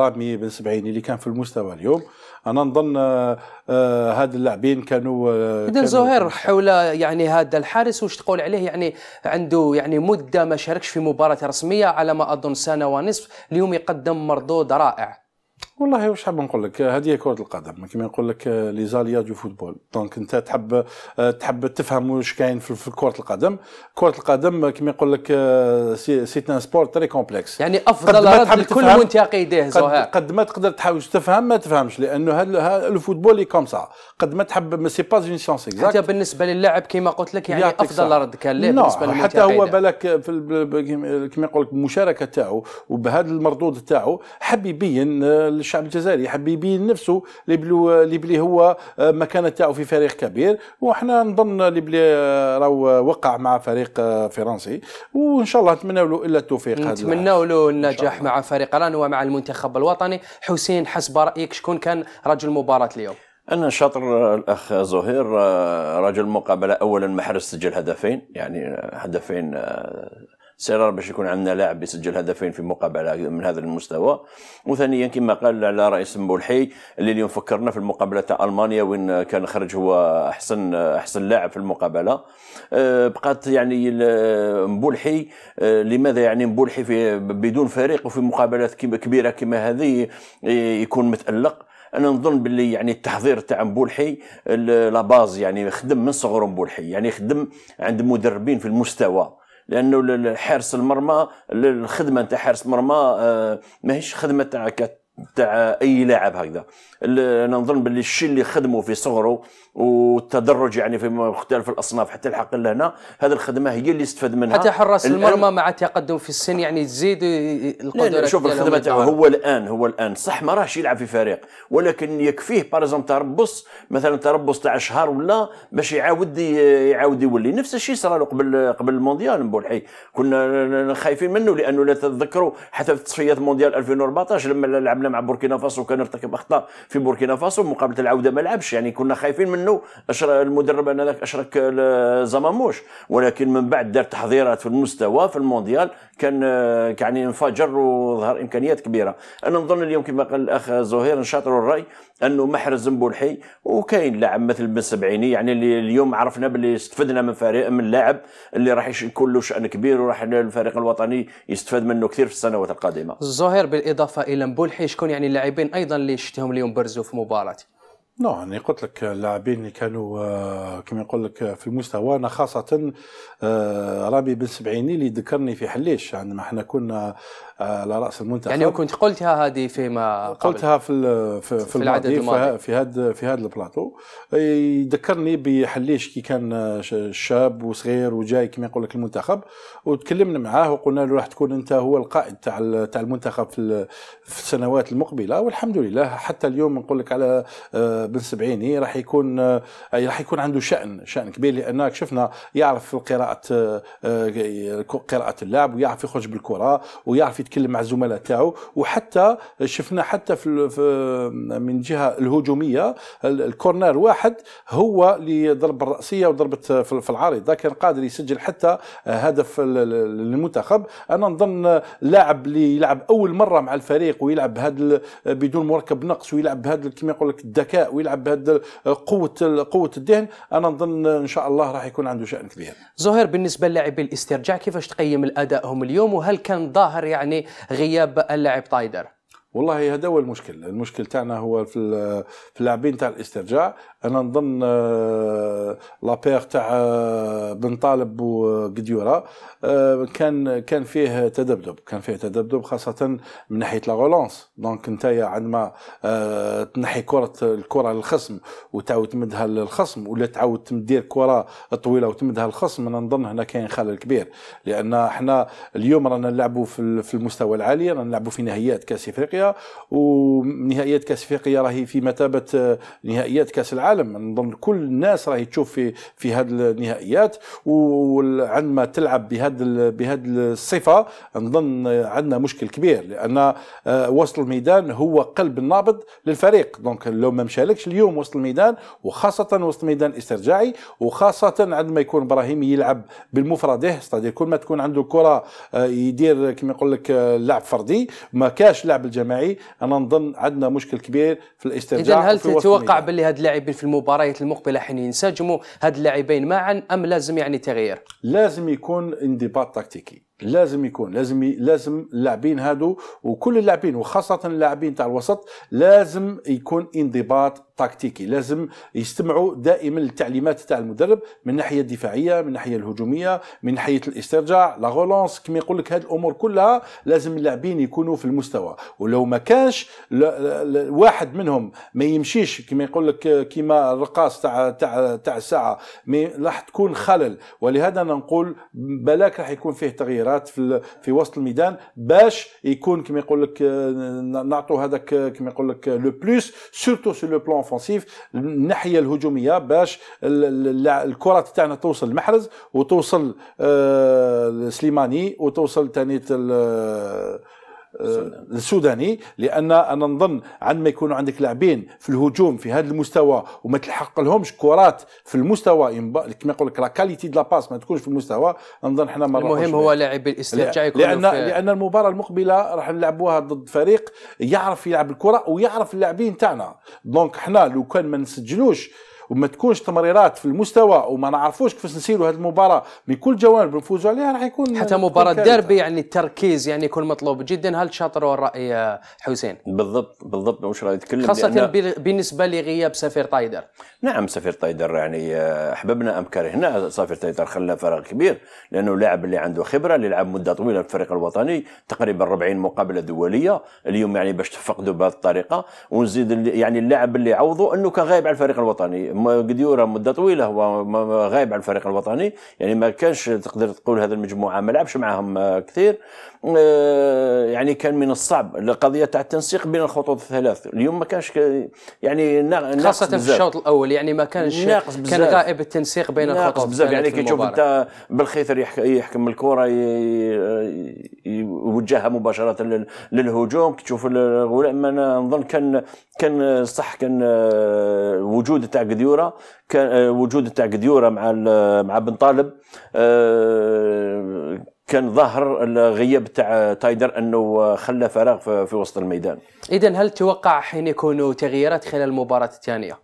[SPEAKER 2] رامي بن سبعيني اللي كان في المستوى اليوم انا نظن آه، آه، هاد اللاعبين كانوا آه، اذن زهير
[SPEAKER 1] حول يعني هذا الحارس واش تقول عليه يعني عنده يعني مده ما شاركش في مباراه رسميه على ما اظن سنه ونصف اليوم يقدم مردود رائع
[SPEAKER 2] والله واش حاب نقول لك هذه كره القدم كما يقول لك آه، لي زاليا دو فوتبول دونك انت تحب آه، تحب تفهم واش كاين في كره القدم كره القدم آه، كما يقول لك سي ان سبور تري كومبلكس يعني افضل رد لكل منتقي يديه زهاء قد ما تقدر تحاول تفهم ما تفهمش لانه الفوتبول لي كوم سا قد ما تحب سي با جون سيونس اكزاكت انت بالنسبه للاعب كما قلت لك يعني افضل رد كان ليه بالنسبه للمنتقي حتى هو بالك كما يقول لك المشاركه تاعو وبهذا المردود تاعو حب يبين الشعب الجزائري يحب يبين نفسه اللي بلي هو آه، مكانه تاعو في فريق كبير وحنا نظن اللي بلي آه، راهو وقع مع فريق آه، فرنسي وان شاء الله نتمنى له الا التوفيق نتمنى له النجاح مع
[SPEAKER 1] فريق ران ومع المنتخب الوطني حسين حسب رايك شكون كان رجل مباراه اليوم
[SPEAKER 3] انا شاطر الاخ زهير رجل مقابله اولا محرز سجل هدفين يعني هدفين سرار باش يكون عندنا لاعب يسجل هدفين في مقابله من هذا المستوى وثانيا كما قال على رئيس بولحي اللي اليوم فكرنا في المقابله تاع المانيا وين كان خرج هو احسن احسن لاعب في المقابله أه، بقات يعني مبولحي أه، لماذا يعني مبولحي في بدون فريق وفي مقابلات كبيره كما هذه يكون متالق انا نظن باللي يعني التحضير تاع مبولحي لا باز يعني خدم من صغره مبولحي يعني خدم عند مدربين في المستوى لانه حارس المرمى الخدمه نتاع حارس مرمى آه، ماهيش خدمه تاع تاع اي لاعب هكذا انا نظن باللي الشيء اللي خدموا في صغره والتدرج يعني في مختلف الاصناف حتى الحق لهنا هذه الخدمه هي اللي استفاد منها حتى حراس المرمى
[SPEAKER 1] مع تقدم في السن يعني تزيد
[SPEAKER 3] القدرات شوف الخدمه تاعو هو الان هو الان صح ما راهش يلعب في فريق ولكن يكفيه باريزون تربص مثلا تربص تاع شهر ولا باش يعاود يعاود يولي نفس الشيء صرا له قبل قبل المونديال بولحي كنا خايفين منه لانه لا تتذكروا حتى في تصفيات مونديال 2014 لما لعبنا مع بوركينا فاسو كان ارتكب اخطاء في بوركينا فاسو مقابله العوده ما لعبش يعني كنا خايفين منه المدرب انذاك اشرك آه، زماموش ولكن من بعد دار تحضيرات في المستوى في المونديال كان يعني انفجر وظهر امكانيات كبيره انا نظن اليوم كما قال الاخ زهير نشاطر الراي انه محرز مبولحي وكاين لاعب مثل بن سبعيني يعني اللي اليوم عرفنا باللي استفدنا من فريق من لاعب اللي راح يكون له شان كبير وراح الفريق الوطني يستفاد منه كثير في السنوات
[SPEAKER 2] القادمه.
[SPEAKER 1] زهير بالاضافه الى مبولحي شكون يعني اللاعبين ايضا اللي شفتهم اليوم برزوا في مباراه؟
[SPEAKER 2] نوعا يعني قلت لك اللاعبين اللي كانوا آه، كما يقول لك آه، في المستوى انا خاصه آه، رامي بن سبعيني اللي ذكرني في حليش عندما يعني احنا كنا على آه، راس المنتخب يعني وكنت قلتها هذه فيما قبل قلتها في في, في, في العدد الماضي في هذا في هذا البلاطو يذكرني بحليش كي كان آه، شاب وصغير وجاي كما يقول لك المنتخب وتكلمنا معاه وقلنا له راح تكون انت هو القائد تاع تاع المنتخب في السنوات المقبله والحمد لله حتى اليوم نقول لك على آه، بن سبعيني راح يكون راح يكون عنده شان شان كبير لانك شفنا يعرف قراءه قراءه اللاعب ويعرف يخرج بالكره ويعرف يتكلم مع الزملاء تاعو وحتى شفنا حتى في, من جهه الهجوميه الكورنر واحد هو اللي ضرب الراسيه وضربت في العارضه كان قادر يسجل حتى هدف للمنتخب انا نظن لاعب اللي يلعب اول مره مع الفريق ويلعب بهذا بدون مركب نقص ويلعب بهذا كما يقول لك الذكاء ويلعب بهذا قوه قوه الذهن انا نظن ان شاء الله راح يكون عنده شان كبير
[SPEAKER 1] زهير بالنسبه للاعبي الاسترجاع كيفاش تقيم ادائهم اليوم وهل كان ظاهر يعني يعني
[SPEAKER 2] غياب اللاعب تايدر والله هذا هو المشكل المشكل تاعنا هو في في اللاعبين تاع الاسترجاع انا نظن آه، لابير تاع آه، بن طالب وقديوره آه، كان كان فيه تذبذب كان فيه تذبذب خاصه من ناحيه لا رولونس دونك نتايا عندما تنحي كره الكره للخصم وتعاود تمدها للخصم ولا تعاود تدير كره طويله وتمدها للخصم انا نظن هنا كاين خلل كبير لان احنا اليوم رانا نلعبوا في المستوى العالي رانا نلعبوا في نهائيات كاس افريقيا ونهائيات كاس افريقيا راهي في مثابه آه، نهائيات كاس العالم نظن كل الناس راهي تشوف في في هذه النهائيات وعندما تلعب بهذا بهذه الصفه نظن عندنا مشكل كبير لان آه، وسط الميدان هو قلب النابض للفريق دونك لو ما مشالكش اليوم وسط الميدان وخاصه وسط الميدان استرجاعي وخاصه عندما يكون ابراهيم يلعب بالمفرده ستادير كل ما تكون عنده كره آه، يدير كما يقول لك لعب فردي ما كاش لعب الجماعي الجماعي انا نظن عندنا مشكل كبير في الاسترجاع اذا هل تتوقع
[SPEAKER 1] باللي هاد اللاعبين في المباريات المقبله حين ينسجموا هاد اللاعبين معا ام لازم يعني
[SPEAKER 2] تغيير لازم يكون انضباط تكتيكي لازم يكون لازم ي... لازم اللاعبين هادو وكل اللاعبين وخاصه اللاعبين تاع الوسط لازم يكون انضباط تكتيكي لازم يستمعوا دائما للتعليمات تاع المدرب من ناحيه الدفاعيه من ناحيه الهجوميه من ناحيه الاسترجاع لا غولونس كما يقول لك هذه الامور كلها لازم اللاعبين يكونوا في المستوى ولو ما كانش ل... ل... واحد منهم ما يمشيش كما يقول لك كما الرقاص تاع تاع تاع الساعه راح تكون خلل ولهذا انا نقول بلاك راح يكون فيه تغيير التغييرات في في وسط الميدان باش يكون كما يقول لك آه، نعطوا هذاك آه، كما يقول لك آه، لو بلوس سورتو سو لو بلان اوفونسيف الناحيه الهجوميه باش الكره تاعنا توصل المحرز وتوصل سليماني وتوصل ثاني آه، السوداني لان انا نظن عند ما يكونوا عندك لاعبين في الهجوم في هذا المستوى وما تلحق لهمش كرات في المستوى كما يقول لك لا كاليتي دو لاباس ما تكونش في المستوى نظن حنا ما المهم هو لاعب الاسترجاع يكون لان في... لان المباراه المقبله راح نلعبوها ضد فريق يعرف يلعب الكره ويعرف اللاعبين تاعنا دونك حنا لو كان ما نسجلوش وما تكونش تمريرات في المستوى وما نعرفوش كيفاش نسيروا هذه المباراه من كل جوانب نفوزوا عليها راح يكون حتى مباراه ديربي
[SPEAKER 1] يعني التركيز يعني يكون مطلوب
[SPEAKER 3] جدا هل شاطر الراي آه، حسين
[SPEAKER 2] بالضبط بالضبط واش راي يتكلم خاصه
[SPEAKER 1] بالنسبه لغياب سفير طايدر
[SPEAKER 3] نعم سفير طايدر يعني آه، احببنا ام كرهنا سفير طايدر خلى فراغ كبير لانه لاعب اللي عنده خبره اللي لعب مده طويله في الفريق الوطني تقريبا 40 مقابله دوليه اليوم يعني باش تفقدوا بهذه الطريقه ونزيد يعني اللاعب اللي عوضه انه كان غايب على الفريق الوطني قديورة مده طويله هو غايب عن الفريق الوطني يعني ما كانش تقدر تقول هذا المجموعه ما لعبش معاهم آه، كثير آه، يعني كان من الصعب القضيه تاع التنسيق بين الخطوط الثلاث اليوم ما كانش يعني ناقص خاصه بزاف. في الشوط
[SPEAKER 1] الاول يعني ما كانش ناقص بزاف. كان غائب
[SPEAKER 3] التنسيق بين ناقص الخطوط بزاف يعني كي تشوف انت بالخيثر يحكم الكره يوجهها مباشره للهجوم كي تشوف الغلام انا نظن كان كان صح كان آه، وجود تاع قديوره كان آه، وجود تاع قديوره مع آه، مع بن طالب آه، كان ظهر الغياب تاع تايدر انه خلى فراغ في وسط الميدان اذا هل توقع
[SPEAKER 1] حين يكونوا تغييرات خلال المباراه
[SPEAKER 3] الثانيه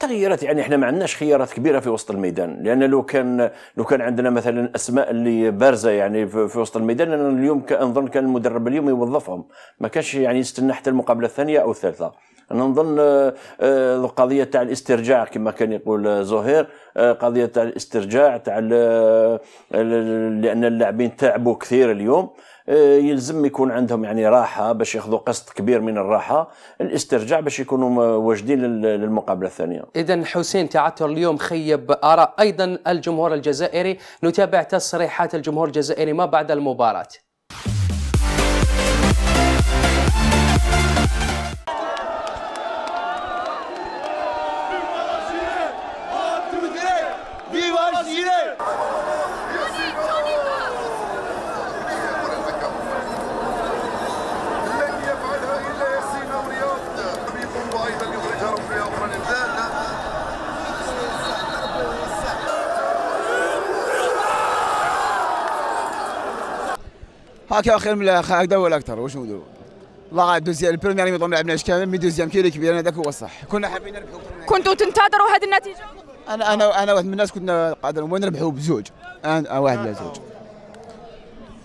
[SPEAKER 3] تغييرات يعني احنا ما عندناش خيارات كبيره في وسط الميدان لان لو كان لو كان عندنا مثلا اسماء اللي بارزه يعني في وسط الميدان انا اليوم نظن كان المدرب اليوم يوظفهم ما كانش يعني يستنى حتى المقابله الثانيه او الثالثه انا نظن آه، آه، القضيه تاع الاسترجاع كما كان يقول آه، زهير قضيه تاع الاسترجاع تاع لان اللاعبين تعبوا كثير اليوم آه، يلزم يكون عندهم يعني راحه باش ياخذوا قسط كبير من الراحه الاسترجاع باش يكونوا واجدين للمقابله الثانيه
[SPEAKER 1] اذا حسين تعثر اليوم خيب اراء ايضا الجمهور الجزائري نتابع تصريحات الجمهور الجزائري ما بعد المباراه
[SPEAKER 5] هكا خير من هكذا ولا اكثر واش الله عاد دوزيام البريمير ميطون يعني ما لعبناش كامل مي دوزيام كي كبير هذاك هو الصح كنا حابين نربحوا كنتوا تنتظروا هذه النتيجه انا انا انا واحد من الناس كنا قادر نربحوا
[SPEAKER 3] بزوج انا واحد لا زوج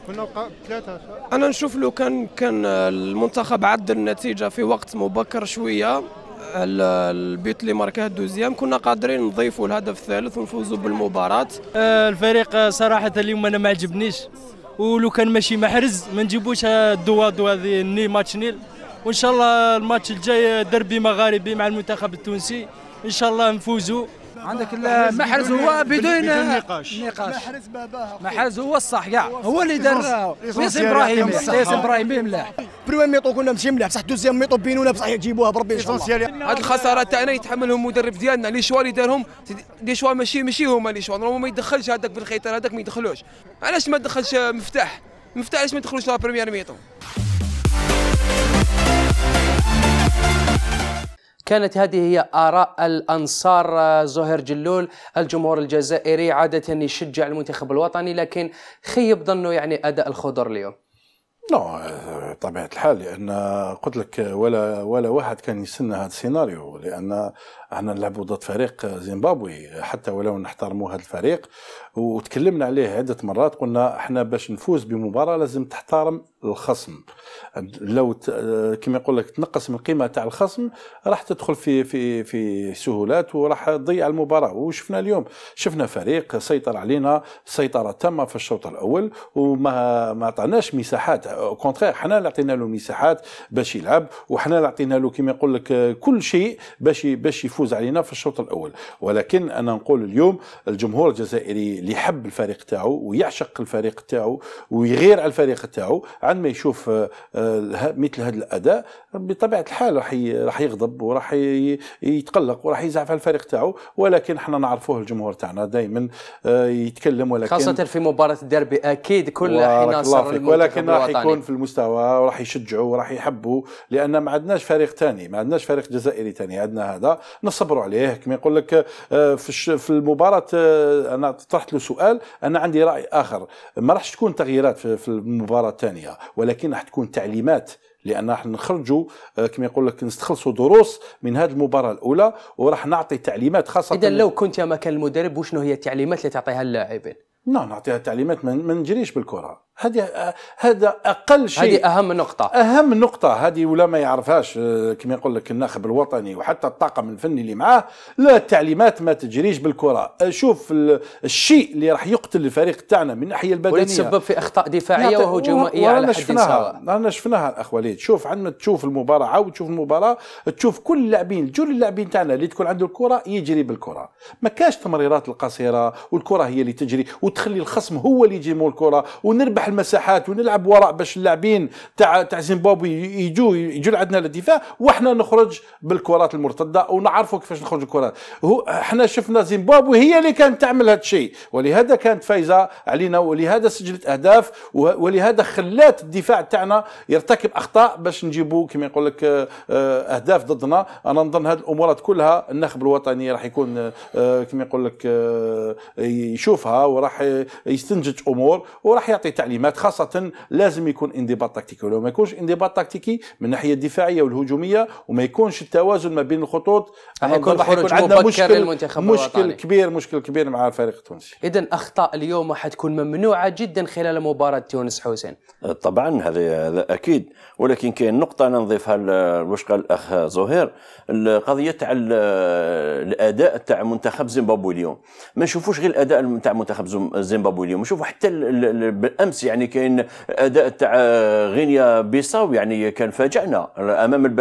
[SPEAKER 1] كنا ثلاثة
[SPEAKER 3] أنا نشوف لو كان كان المنتخب عد النتيجة في وقت مبكر شوية البيت اللي ماركاه الدوزيام كنا قادرين نضيفوا الهدف الثالث ونفوزوا بالمباراة
[SPEAKER 1] آه، الفريق صراحة اليوم أنا ما عجبنيش ولو كان ماشي محرز ما نجيبوش الدوادو هذه ني ماتش نيل وان شاء الله الماتش الجاي دربي مغاربي مع المنتخب التونسي ان شاء الله نفوزوا عندك المحرز هو بدون نقاش محرز باباها محرز هو الصح كاع هو اللي دار ياسين ابراهيم ياسين ابراهيم ملاح بريوان ميطو كنا ماشي ملاح بصح دوزيام ميطو بينونا بصح يجيبوها بربي ان شاء الله هاد الخساره تاعنا يتحملهم المدرب ديالنا لي شوا اللي دارهم لي شوا ماشي ماشي هما لي شوا ما يدخلش هذاك بالخيطر هذاك ما يدخلوش علاش ما دخلش مفتاح مفتاح علاش ما يدخلوش لا بريمير ميطو كانت هذه هي آراء الأنصار آه، زهير جلول الجمهور الجزائري عادة يشجع المنتخب الوطني لكن خيب ظنه يعني أداء الخضر اليوم
[SPEAKER 2] نو طبيعة الحال لان قلت لك ولا ولا واحد كان يستنى هذا السيناريو لان احنا نلعبوا ضد فريق زيمبابوي حتى ولو نحترموا هذا الفريق وتكلمنا عليه عده مرات قلنا احنا باش نفوز بمباراه لازم تحترم الخصم لو آه، كما يقول لك تنقص من القيمه تاع الخصم راح تدخل في في في سهولات وراح تضيع المباراه وشفنا اليوم شفنا فريق سيطر علينا سيطره تامه في الشوط الاول وما ما عطاناش مساحات كونترير حنا اللي عطينا له مساحات باش يلعب وحنا اللي عطينا له كما يقول لك آه، كل شيء باش باش يفوز يفوز علينا في الشوط الاول ولكن انا نقول اليوم الجمهور الجزائري اللي يحب الفريق تاعو ويعشق الفريق تاعو ويغير على الفريق تاعو عندما يشوف آه، مثل هذا الاداء بطبيعه الحال راح راح يغضب وراح يتقلق وراح يزعف على الفريق تاعو ولكن احنا نعرفوه الجمهور تاعنا دائما آه، يتكلم ولكن خاصه
[SPEAKER 1] في مباراه الديربي اكيد كل حين ناصر ولكن راح يكون في
[SPEAKER 2] المستوى وراح يشجعوا وراح يحبوا لان ما عندناش فريق ثاني ما عندناش فريق جزائري ثاني عندنا هذا نصبروا عليه كما يقول لك آه، في في المباراه آه، انا طرحت له سؤال انا عندي راي اخر ما راحش تكون تغييرات في المباراه الثانيه ولكن راح تكون تعليمات لان راح نخرجوا آه، كما يقول لك نستخلصوا دروس من هذه المباراه الاولى وراح نعطي تعليمات خاصه اذا لو كنت يا مكان المدرب وشنو هي التعليمات اللي تعطيها اللاعبين؟ لا نعم، نعطيها تعليمات ما نجريش بالكره هذه هذا اقل شيء هذه اهم نقطه اهم نقطه هذه ولا ما يعرفهاش آه، كما يقول لك الناخب الوطني وحتى الطاقم الفني اللي معاه لا التعليمات ما تجريش بالكره آه، شوف الشيء اللي راح يقتل الفريق تاعنا من الناحيه البدنيه ويتسبب في اخطاء دفاعيه وهجوميه على حد سواء رانا شفناها الاخ وليد شوف عندما تشوف المباراه عاود تشوف المباراه تشوف كل اللاعبين جل اللاعبين تاعنا اللي تكون عنده الكره يجري بالكره ما كاش تمريرات القصيره والكره هي اللي تجري وتخلي الخصم هو اللي يجي الكره ونربح نفتح المساحات ونلعب وراء باش اللاعبين تاع تاع زيمبابوي يجوا يجوا لعندنا للدفاع وحنا نخرج بالكرات المرتده ونعرفوا كيفاش نخرج الكرات احنا شفنا زيمبابوي هي اللي كانت تعمل هذا الشيء ولهذا كانت فايزه علينا ولهذا سجلت اهداف ولهذا خلات الدفاع تاعنا يرتكب اخطاء باش نجيبوا كما يقول لك آه، آه، اهداف ضدنا انا نظن هذه الامورات كلها الناخب الوطني راح يكون آه، كما يقول لك يشوفها وراح يستنتج امور وراح يعطي تعليم التعليمات خاصه لازم يكون انضباط تكتيكي ولو ما يكونش انضباط تكتيكي من الناحيه الدفاعيه والهجوميه وما يكونش التوازن ما بين الخطوط يكون عندنا مشكل مشكل الوطني. كبير مشكل كبير مع الفريق التونسي اذا
[SPEAKER 1] اخطاء اليوم حتكون ممنوعه جدا خلال مباراه تونس حسين
[SPEAKER 2] طبعا هذا
[SPEAKER 3] اكيد ولكن كاين نقطه انا نضيفها واش قال الاخ زهير القضيه تاع الاداء تاع منتخب زيمبابوي اليوم ما نشوفوش غير الاداء تاع منتخب زيمبابوي اليوم نشوفوا حتى بالامس يعني كاين اداء تاع غينيا بيساو يعني كان فاجئنا امام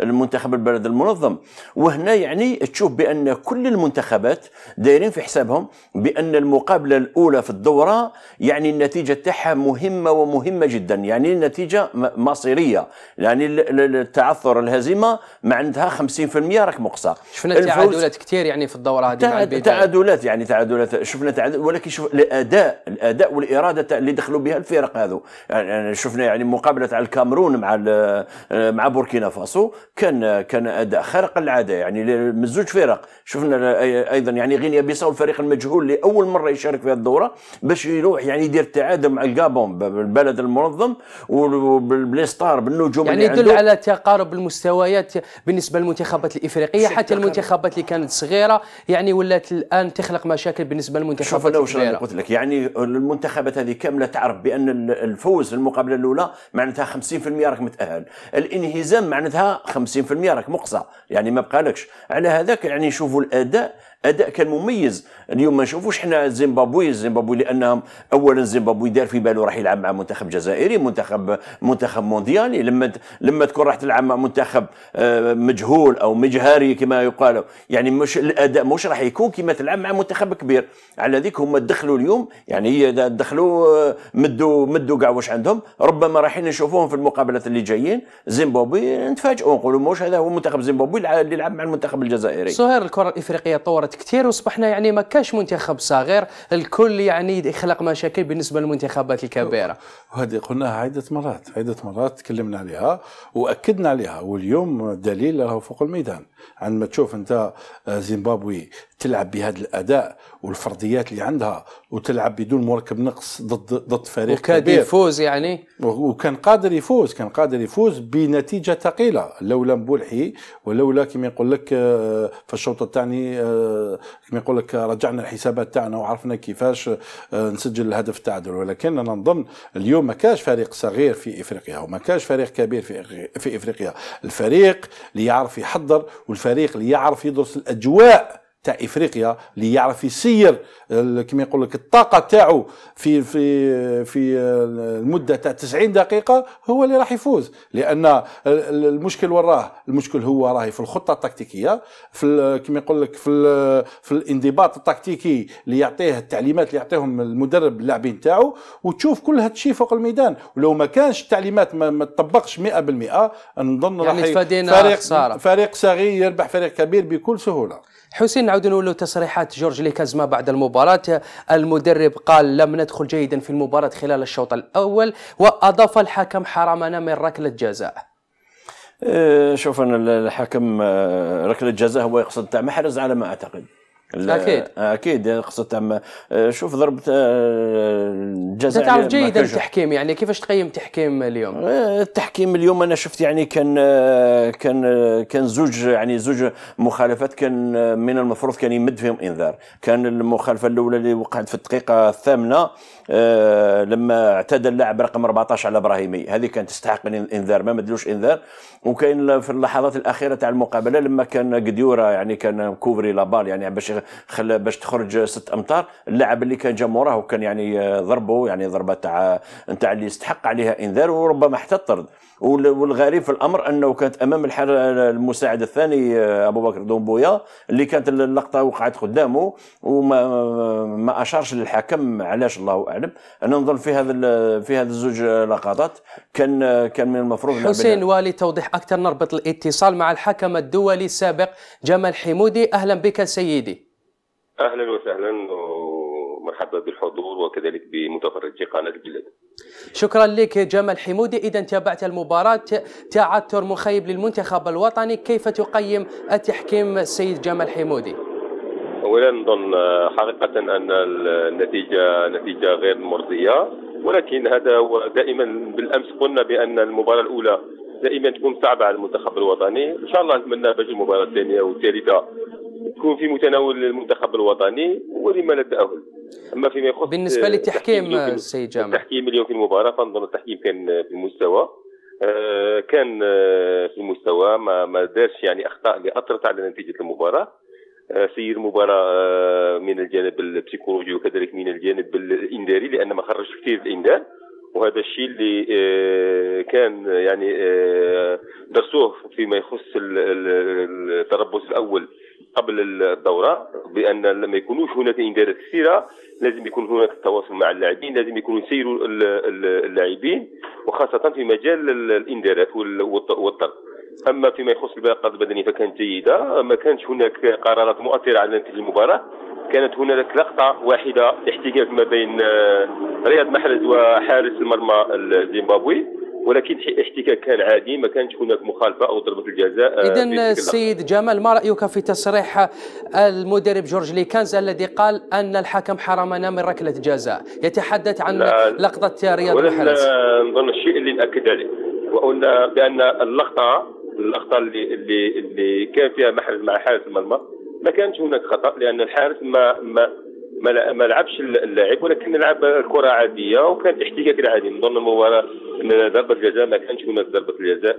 [SPEAKER 3] المنتخب البلد المنظم وهنا يعني تشوف بان كل المنتخبات دايرين في حسابهم بان المقابله الاولى في الدوره يعني النتيجه تاعها مهمه ومهمه جدا يعني النتيجه مصيريه يعني التعثر الهزيمه ما عندها 50% راك مقصى شفنا تعادلات كثير يعني في الدوره هذه تعادلات يعني تعادلات شفنا تعادل ولكن شوف الاداء الاداء والاراده اللي دخلوا بها الفرق هذو يعني شفنا يعني مقابله على الكامرون مع مع بوركينا فاسو كان كان اداء خارق العاده يعني من زوج فرق شفنا ايضا يعني غينيا بيساو الفريق المجهول لاول مره يشارك في الدوره باش يروح يعني يدير التعادل مع الكابون بالبلد المنظم وبالستار بالنجوم يعني يدل
[SPEAKER 1] على تقارب المستويات بالنسبه للمنتخبات الافريقيه حتى المنتخبات اللي كانت صغيره يعني ولات الان تخلق مشاكل بالنسبه للمنتخبات شوف انا واش
[SPEAKER 3] قلت لك يعني المنتخبات هذه كامله تعرف تعرف بان الفوز في المقابله الاولى معناتها 50% راك متاهل الانهزام معناتها 50% راك مقصى يعني ما بقالكش على هذاك يعني نشوفوا الاداء اداء كان مميز اليوم ما نشوفوش حنا زيمبابوي زيمبابوي لانهم اولا زيمبابوي دار في باله راح يلعب مع منتخب جزائري منتخب منتخب مونديالي لما لما تكون راح تلعب مع منتخب آه، مجهول او مجهاري كما يقال يعني مش الاداء مش راح يكون كما تلعب مع منتخب كبير على ذيك هما دخلوا اليوم يعني هي دخلوا آه، مدوا مدوا كاع واش عندهم ربما رايحين نشوفوهم في المقابلات اللي جايين زيمبابوي نتفاجئوا نقولوا مش هذا هو منتخب زيمبابوي اللي يلعب مع المنتخب
[SPEAKER 2] الجزائري
[SPEAKER 1] سهير الكره الافريقيه طورت كثير وصبحنا يعني ما كاش منتخب صغير الكل
[SPEAKER 2] يعني يخلق مشاكل بالنسبه للمنتخبات الكبيره وهذه قلناها عده مرات عده مرات تكلمنا عليها واكدنا عليها واليوم دليل له فوق الميدان عندما تشوف انت آه، زيمبابوي تلعب بهذا الاداء والفرديات اللي عندها وتلعب بدون مركب نقص ضد ضد فريق وكاد كبير
[SPEAKER 1] يفوز يعني
[SPEAKER 2] وكان قادر يفوز كان قادر يفوز بنتيجه ثقيله لولا مبولحي ولولا كما يقول لك آه، في الشوط الثاني آه، كما يقول لك رجعنا الحسابات تاعنا وعرفنا كيفاش نسجل الهدف التعادل ولكن انا نظن اليوم ما كاش فريق صغير في افريقيا وما كاش فريق كبير في في افريقيا الفريق اللي يعرف يحضر والفريق اللي يعرف يدرس الاجواء تاع افريقيا اللي يعرف يسير كما يقول لك الطاقه تاعو في في في المده تاع 90 دقيقه هو اللي راح يفوز لان المشكل وراه المشكل هو راهي في الخطه التكتيكيه في كما يقول لك في في الانضباط التكتيكي اللي يعطيه التعليمات اللي يعطيهم المدرب اللاعبين تاعو وتشوف كل هادشي فوق الميدان ولو ما كانش التعليمات ما تطبقش 100% نظن يعني راح فريق خسارة. فريق صغير يربح فريق كبير
[SPEAKER 1] بكل سهوله حسين نعود نقول تصريحات جورج ليكازما بعد المباراة المدرب قال لم ندخل جيدا في المباراة خلال الشوط الأول وأضاف الحكم حرمنا من ركلة جزاء
[SPEAKER 3] أه، شوف انا الحكم أه، ركله جزاء هو يقصد تاع محرز على ما اعتقد اكيد اكيد يعني قصدت آه، شوف ضربه الجزاء آه، تعرف يعني جيدا التحكيم يعني كيفاش تقيم تحكيم اليوم؟ آه، التحكيم اليوم انا شفت يعني كان كان كان زوج يعني زوج مخالفات كان من المفروض كان يمد فيهم انذار كان المخالفه الاولى اللي وقعت في الدقيقه الثامنه آه، لما اعتدى اللاعب رقم 14 على ابراهيمي هذه كانت تستحق الانذار ما مدلوش انذار وكاين في اللحظات الاخيره تاع المقابله لما كان قديوره يعني كان كوفري لابال يعني باش خلى باش تخرج ست امتار اللاعب اللي كان جا موراه وكان يعني آه، ضربه يعني ضربه تاع نتاع اللي يستحق عليها انذار وربما حتى الطرد والغريب في الامر انه كانت امام الحر المساعد الثاني آه، ابو بكر دومبويا اللي كانت اللقطه وقعت قدامه وما ما اشارش للحكم علاش الله اعلم اعلم انا نظن في هذا في هذا الزوج لقطات كان كان من المفروض حسين
[SPEAKER 1] والي توضيح اكثر نربط الاتصال مع الحكم الدولي السابق جمال حمودي اهلا بك سيدي
[SPEAKER 3] اهلا وسهلا ومرحبا
[SPEAKER 5] بالحضور وكذلك بمتفرجي قناه البلاد
[SPEAKER 1] شكرا لك جمال حمودي اذا تابعت المباراه تعثر مخيب للمنتخب الوطني كيف تقيم التحكيم السيد جمال حمودي
[SPEAKER 5] اولا نظن آه، حقيقه ان النتيجه نتيجه غير مرضيه ولكن هذا هو دائما بالامس قلنا بان المباراه الاولى دائما تكون صعبه على المنتخب الوطني ان شاء الله نتمنى باش المباراه الثانيه والثالثه تكون في متناول المنتخب الوطني ولما لا التأهل اما فيما يخص بالنسبه آه، للتحكيم السيد جامع التحكيم اليوم في المباراه فنظن التحكيم كان في المستوى آه، كان في المستوى ما ما دارش يعني اخطاء اللي اثرت على نتيجه المباراه آه، سير مباراة آه، من الجانب البسيكولوجي وكذلك من الجانب الإنذاري لأن ما خرجش كثير الإنذار وهذا الشيء اللي آه، كان يعني درسوه فيما يخص التربص الأول قبل الدورة بأن لما يكونوش هناك إنذارات كثيرة لازم يكون هناك تواصل مع اللاعبين لازم يكونوا يسيروا اللاعبين وخاصة في مجال الإنذارات والطرد اما فيما يخص اللياقه البدنيه فكانت جيده ما كانش هناك قرارات مؤثره على نتيجه المباراه كانت هناك لقطه واحده احتكاك ما بين آه، رياض محرز وحارس المرمى الزيمبابوي ولكن احتكاك كان عادي ما كانش هناك مخالفه او ضربه الجزاء آه، اذا سيد
[SPEAKER 1] جمال ما رايك في تصريح آه، المدرب جورج ليكانز الذي قال ان الحكم حرمنا من ركله جزاء يتحدث عن
[SPEAKER 5] لقطه رياض محرز نظن الشيء اللي ناكد عليه وقلنا بان اللقطه الاخطاء اللي اللي اللي كان فيها محرز مع حارس المرمى ما كانش هناك خطا لان الحارس ما ما ما, ما لعبش اللاعب ولكن لعب الكره عاديه وكانت احتكاك عادي نظن المباراه ان ضربه الجزاء ما كانش هناك ضربه الجزاء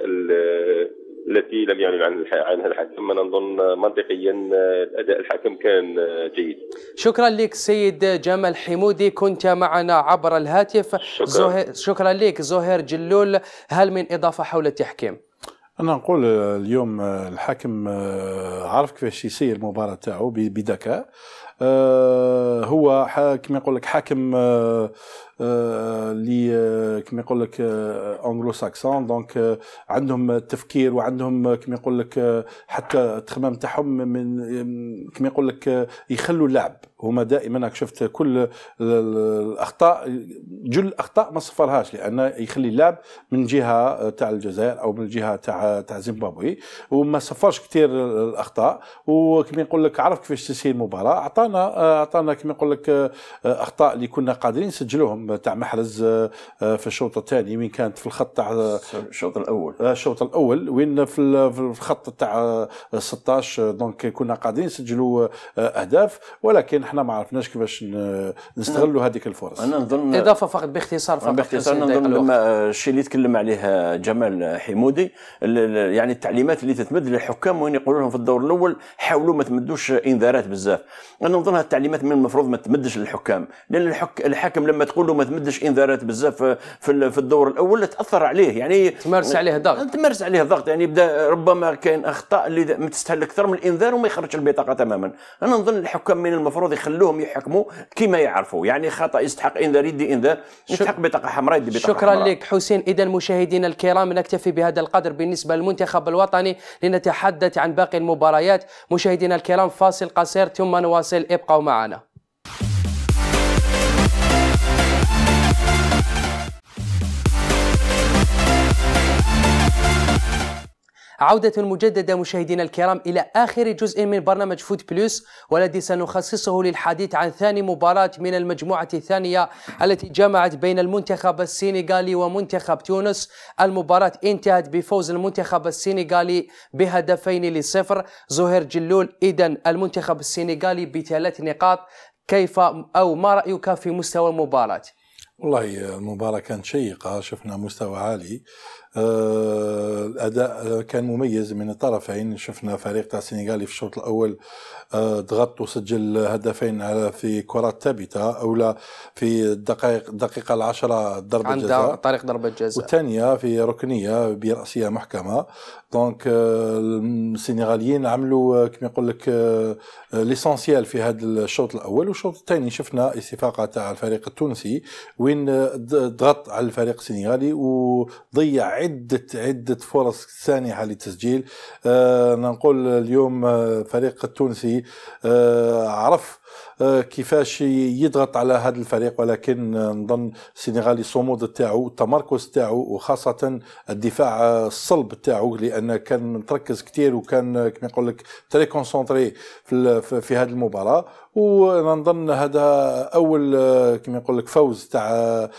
[SPEAKER 5] التي لم يعلن عن عنها الحكم انا نظن منطقيا اداء الحكم كان جيد
[SPEAKER 1] شكرا لك سيد جمال حمودي كنت معنا عبر الهاتف شكرا, زوهر شكرا لك زهير جلول هل من اضافه حول التحكيم
[SPEAKER 2] انا نقول آه، اليوم آه، الحاكم آه، عرف كيفاش يسير المباراه تاعو بذكاء هو كما يقول لك حاكم آه، اللي آه، كما يقول لك انجلو ساكسون دونك عندهم التفكير وعندهم آه، كما يقول لك حتى التخمام تاعهم من كما يقول لك يخلوا اللعب هما دائما راك شفت كل الاخطاء جل الاخطاء ما صفرهاش لان يخلي اللعب من جهه تاع الجزائر او من جهه تاع تاع زيمبابوي وما صفرش كثير الاخطاء وكما يقول لك عرف كيفاش تسير المباراه اعطانا اعطانا كما يقول لك اخطاء اللي كنا قادرين نسجلوهم تاع محرز آه، في الشوط الثاني وين كانت في الخط تاع الشوط الاول آه، الشوط الاول وين في الخط تاع 16 آه، دونك كنا قاعدين نسجلوا اهداف ولكن احنا ما عرفناش كيفاش نستغلوا هذيك الفرص انا نظن
[SPEAKER 1] اضافه فقط باختصار فقط باختصار نظن
[SPEAKER 2] الشيء اللي تكلم عليه
[SPEAKER 3] جمال حمودي يعني التعليمات اللي تتمد للحكام وين يقولوا لهم في الدور الاول حاولوا ما تمدوش انذارات بزاف انا نظن التعليمات من المفروض ما تمدش للحكام لان الحك... الحكم لما تقول له ما تمدش انذارات بزاف في, في الدور الاول تاثر عليه يعني تمارس عليه ضغط تمارس عليه ضغط يعني يبدا ربما كاين اخطاء اللي ما تستهل اكثر من الانذار وما يخرجش البطاقه تماما انا نظن الحكام من المفروض يخلوهم يحكموا كما يعرفوا يعني خطا يستحق انذار يدي انذار يستحق بطاقه حمراء يدي بطاقه شكرا لك
[SPEAKER 1] حسين اذا مشاهدينا الكرام نكتفي بهذا القدر بالنسبه للمنتخب الوطني لنتحدث عن باقي المباريات مشاهدينا الكرام فاصل قصير ثم نواصل ابقوا معنا عودة مجددة مشاهدينا الكرام إلى آخر جزء من برنامج فود بلوس والذي سنخصصه للحديث عن ثاني مباراة من المجموعة الثانية التي جمعت بين المنتخب السنغالي ومنتخب تونس المباراة انتهت بفوز المنتخب السنغالي بهدفين لصفر زهير جلول إذا المنتخب السنغالي بثلاث نقاط كيف أو ما رأيك في
[SPEAKER 2] مستوى المباراة؟ والله المباراة كانت شيقة شفنا مستوى عالي الاداء آه، كان مميز من الطرفين شفنا فريق تاع السنغالي في الشوط الاول آه، ضغط وسجل هدفين على في كرات ثابته اولا في الدقائق الدقيقه العشرة ضربه جزاء عند طريق ضربه جزاء والثانيه في ركنيه براسيه محكمه دونك آه، السنغاليين عملوا كما يقول لك ليسونسيال في هذا الشوط الاول والشوط الثاني شفنا استفاقه تاع الفريق التونسي وين ضغط على الفريق السنغالي وضيع عدة عدة فرص سانحة للتسجيل آه، نقول اليوم آه، فريق التونسي آه، عرف آه، كيفاش يضغط على هذا الفريق ولكن آه، نظن السنغالي الصمود تاعو التمركز تاعو وخاصه الدفاع آه، الصلب تاعو لان كان متركز كثير وكان كما نقول لك تري كونسونتري في, في هذه المباراه ونظن هذا اول كما نقول لك فوز تاع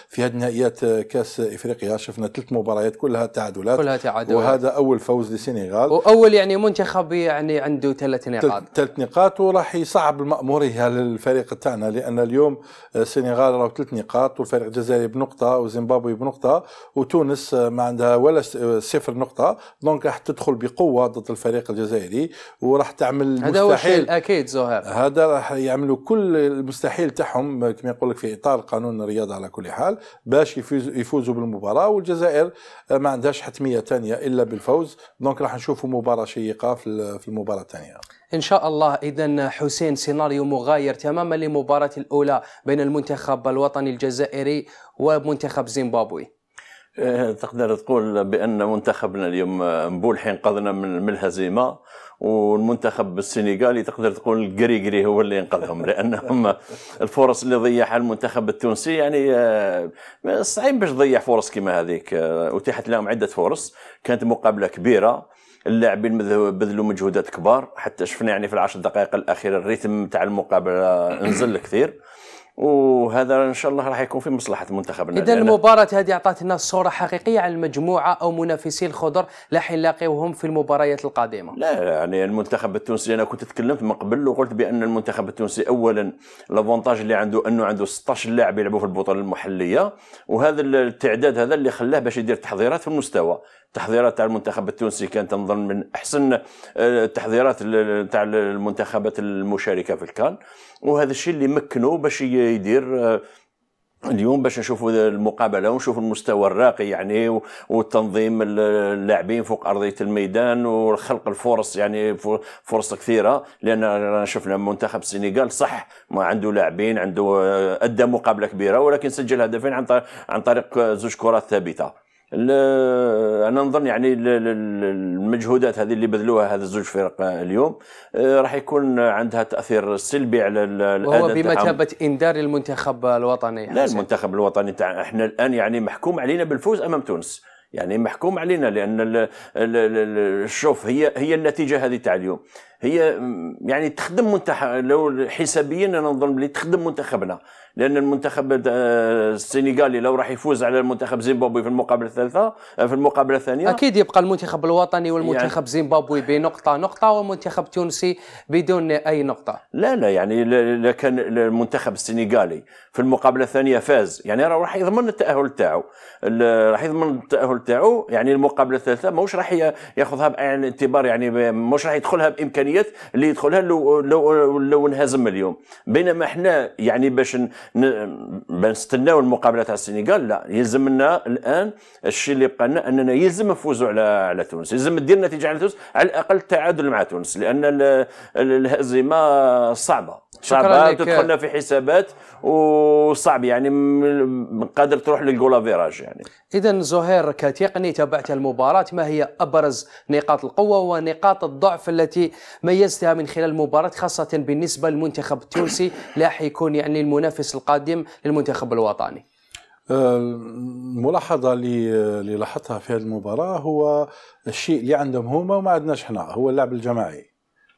[SPEAKER 2] في هذه النهائيات كاس افريقيا شفنا ثلاث مباريات كلها تعادلات كلها تعادلات وهذا اول فوز للسنغال واول يعني منتخب يعني عنده ثلاث نقاط ثلاث نقاط وراح يصعب الماموريه الفريق تاعنا لان اليوم آه، السنغال راهو ثلاث نقاط والفريق الجزائري بنقطه وزيمبابوي بنقطه وتونس آه، ما عندها ولا آه، صفر نقطه دونك راح تدخل بقوه ضد الفريق الجزائري وراح تعمل المستحيل هذا هو الشيء الاكيد زهير هذا راح يعملوا كل المستحيل تاعهم كما يقول لك في اطار قانون الرياضه على كل حال باش يفوزوا بالمباراه والجزائر ما عندهاش حتميه ثانيه الا بالفوز دونك راح نشوفوا مباراه شيقه في المباراه الثانيه
[SPEAKER 1] إن شاء الله إذا حسين سيناريو مغاير تماما لمباراة الأولى بين المنتخب الوطني الجزائري ومنتخب زيمبابوي
[SPEAKER 3] آه، تقدر تقول بأن منتخبنا اليوم مبولح انقذنا من الهزيمة والمنتخب السنغالي تقدر تقول قري قري هو اللي ينقذهم لانهم الفرص اللي ضيعها المنتخب التونسي يعني آه، صعيب باش تضيع فرص كما هذيك اتيحت آه، لهم عده فرص كانت مقابله كبيره اللاعبين بذلوا مجهودات كبار حتى شفنا يعني في العشر دقائق الاخيره الريتم تاع المقابله نزل كثير وهذا ان شاء الله راح يكون في مصلحه منتخبنا اذا المباراه
[SPEAKER 1] هذه اعطتنا صوره حقيقيه عن المجموعه او منافسي الخضر راح نلاقيوهم في المباريات القادمه لا
[SPEAKER 3] يعني المنتخب التونسي انا كنت تكلمت من قبل وقلت بان المنتخب التونسي اولا لافونتاج اللي عنده انه عنده 16 لاعب يلعبوا في البطوله المحليه وهذا التعداد هذا اللي خلاه باش يدير تحضيرات في المستوى تحضيرات تاع المنتخب التونسي كانت نظن من احسن التحضيرات آه، تاع المنتخبات المشاركه في الكان وهذا الشيء اللي مكنه باش يدير آه، اليوم باش نشوفوا المقابله ونشوفوا المستوى الراقي يعني والتنظيم اللاعبين فوق ارضيه الميدان وخلق الفرص يعني فرص كثيره لان رانا شفنا منتخب السنغال صح ما عنده لاعبين عنده آه، ادى مقابله كبيره ولكن سجل هدفين عن طريق زوج كرات ثابته انا نظن يعني المجهودات هذه اللي بذلوها هذا الزوج فرق اليوم آه، راح يكون عندها تاثير سلبي على وهو بمثابه انذار للمنتخب الوطني لا المنتخب الوطني تاع احنا الان يعني محكوم علينا بالفوز امام تونس يعني محكوم علينا لان شوف هي هي النتيجه هذه تاع اليوم هي يعني تخدم منتخب لو حسابيا انا نظن بلي تخدم منتخبنا لان المنتخب آه، السنغالي لو راح يفوز على المنتخب زيمبابوي في المقابله الثالثه آه، في المقابله الثانيه اكيد يبقى المنتخب الوطني والمنتخب يعني زيمبابوي بنقطه نقطه والمنتخب التونسي بدون اي نقطه لا لا يعني لكن المنتخب السنغالي في المقابله الثانيه فاز يعني راه راح يضمن التاهل تاعو راح يضمن التاهل تاعو يعني المقابله الثالثه ماهوش راح ياخذها بعين الاعتبار يعني, يعني ماهوش راح يدخلها بامكانيات اللي يدخلها لو لو لو انهزم اليوم بينما احنا يعني باش نستناو المقابله تاع السنغال لا يلزم لنا الان الشيء اللي بقى لنا اننا يلزم نفوزوا على على تونس يلزم دير نتيجه على تونس على الاقل تعادل مع تونس لان الهزيمه صعبه صعبه تدخلنا في حسابات و وصعب يعني قادر تروح فيراج يعني
[SPEAKER 1] اذا زهير كتقني تابعت المباراه ما هي ابرز نقاط القوه ونقاط الضعف التي ميزتها من خلال المباراه خاصه بالنسبه للمنتخب التونسي لاح يكون يعني المنافس القادم
[SPEAKER 2] للمنتخب الوطني الملاحظة أه، اللي لاحظتها في هذه المباراة هو الشيء اللي عندهم هما وما عندناش احنا هو اللعب الجماعي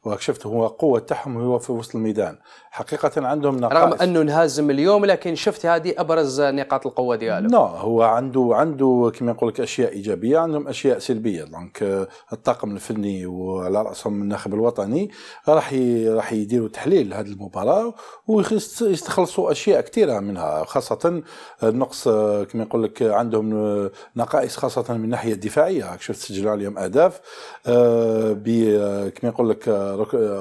[SPEAKER 2] وكشفت هو قوة تاعهم هو في وسط الميدان حقيقة عندهم نقائص رغم
[SPEAKER 1] أنه انهزم اليوم لكن شفت هذه أبرز نقاط القوة دياله
[SPEAKER 2] لا نعم، هو عنده عنده كما يقول لك أشياء إيجابية عندهم أشياء سلبية دونك آه، الطاقم الفني وعلى رأسهم الناخب الوطني راح راح يديروا تحليل لهذه المباراة ويستخلصوا أشياء كثيرة منها خاصة النقص آه، كما يقول لك عندهم آه، نقائص خاصة من الناحية الدفاعية شفت سجلوا عليهم أهداف كما يقول لك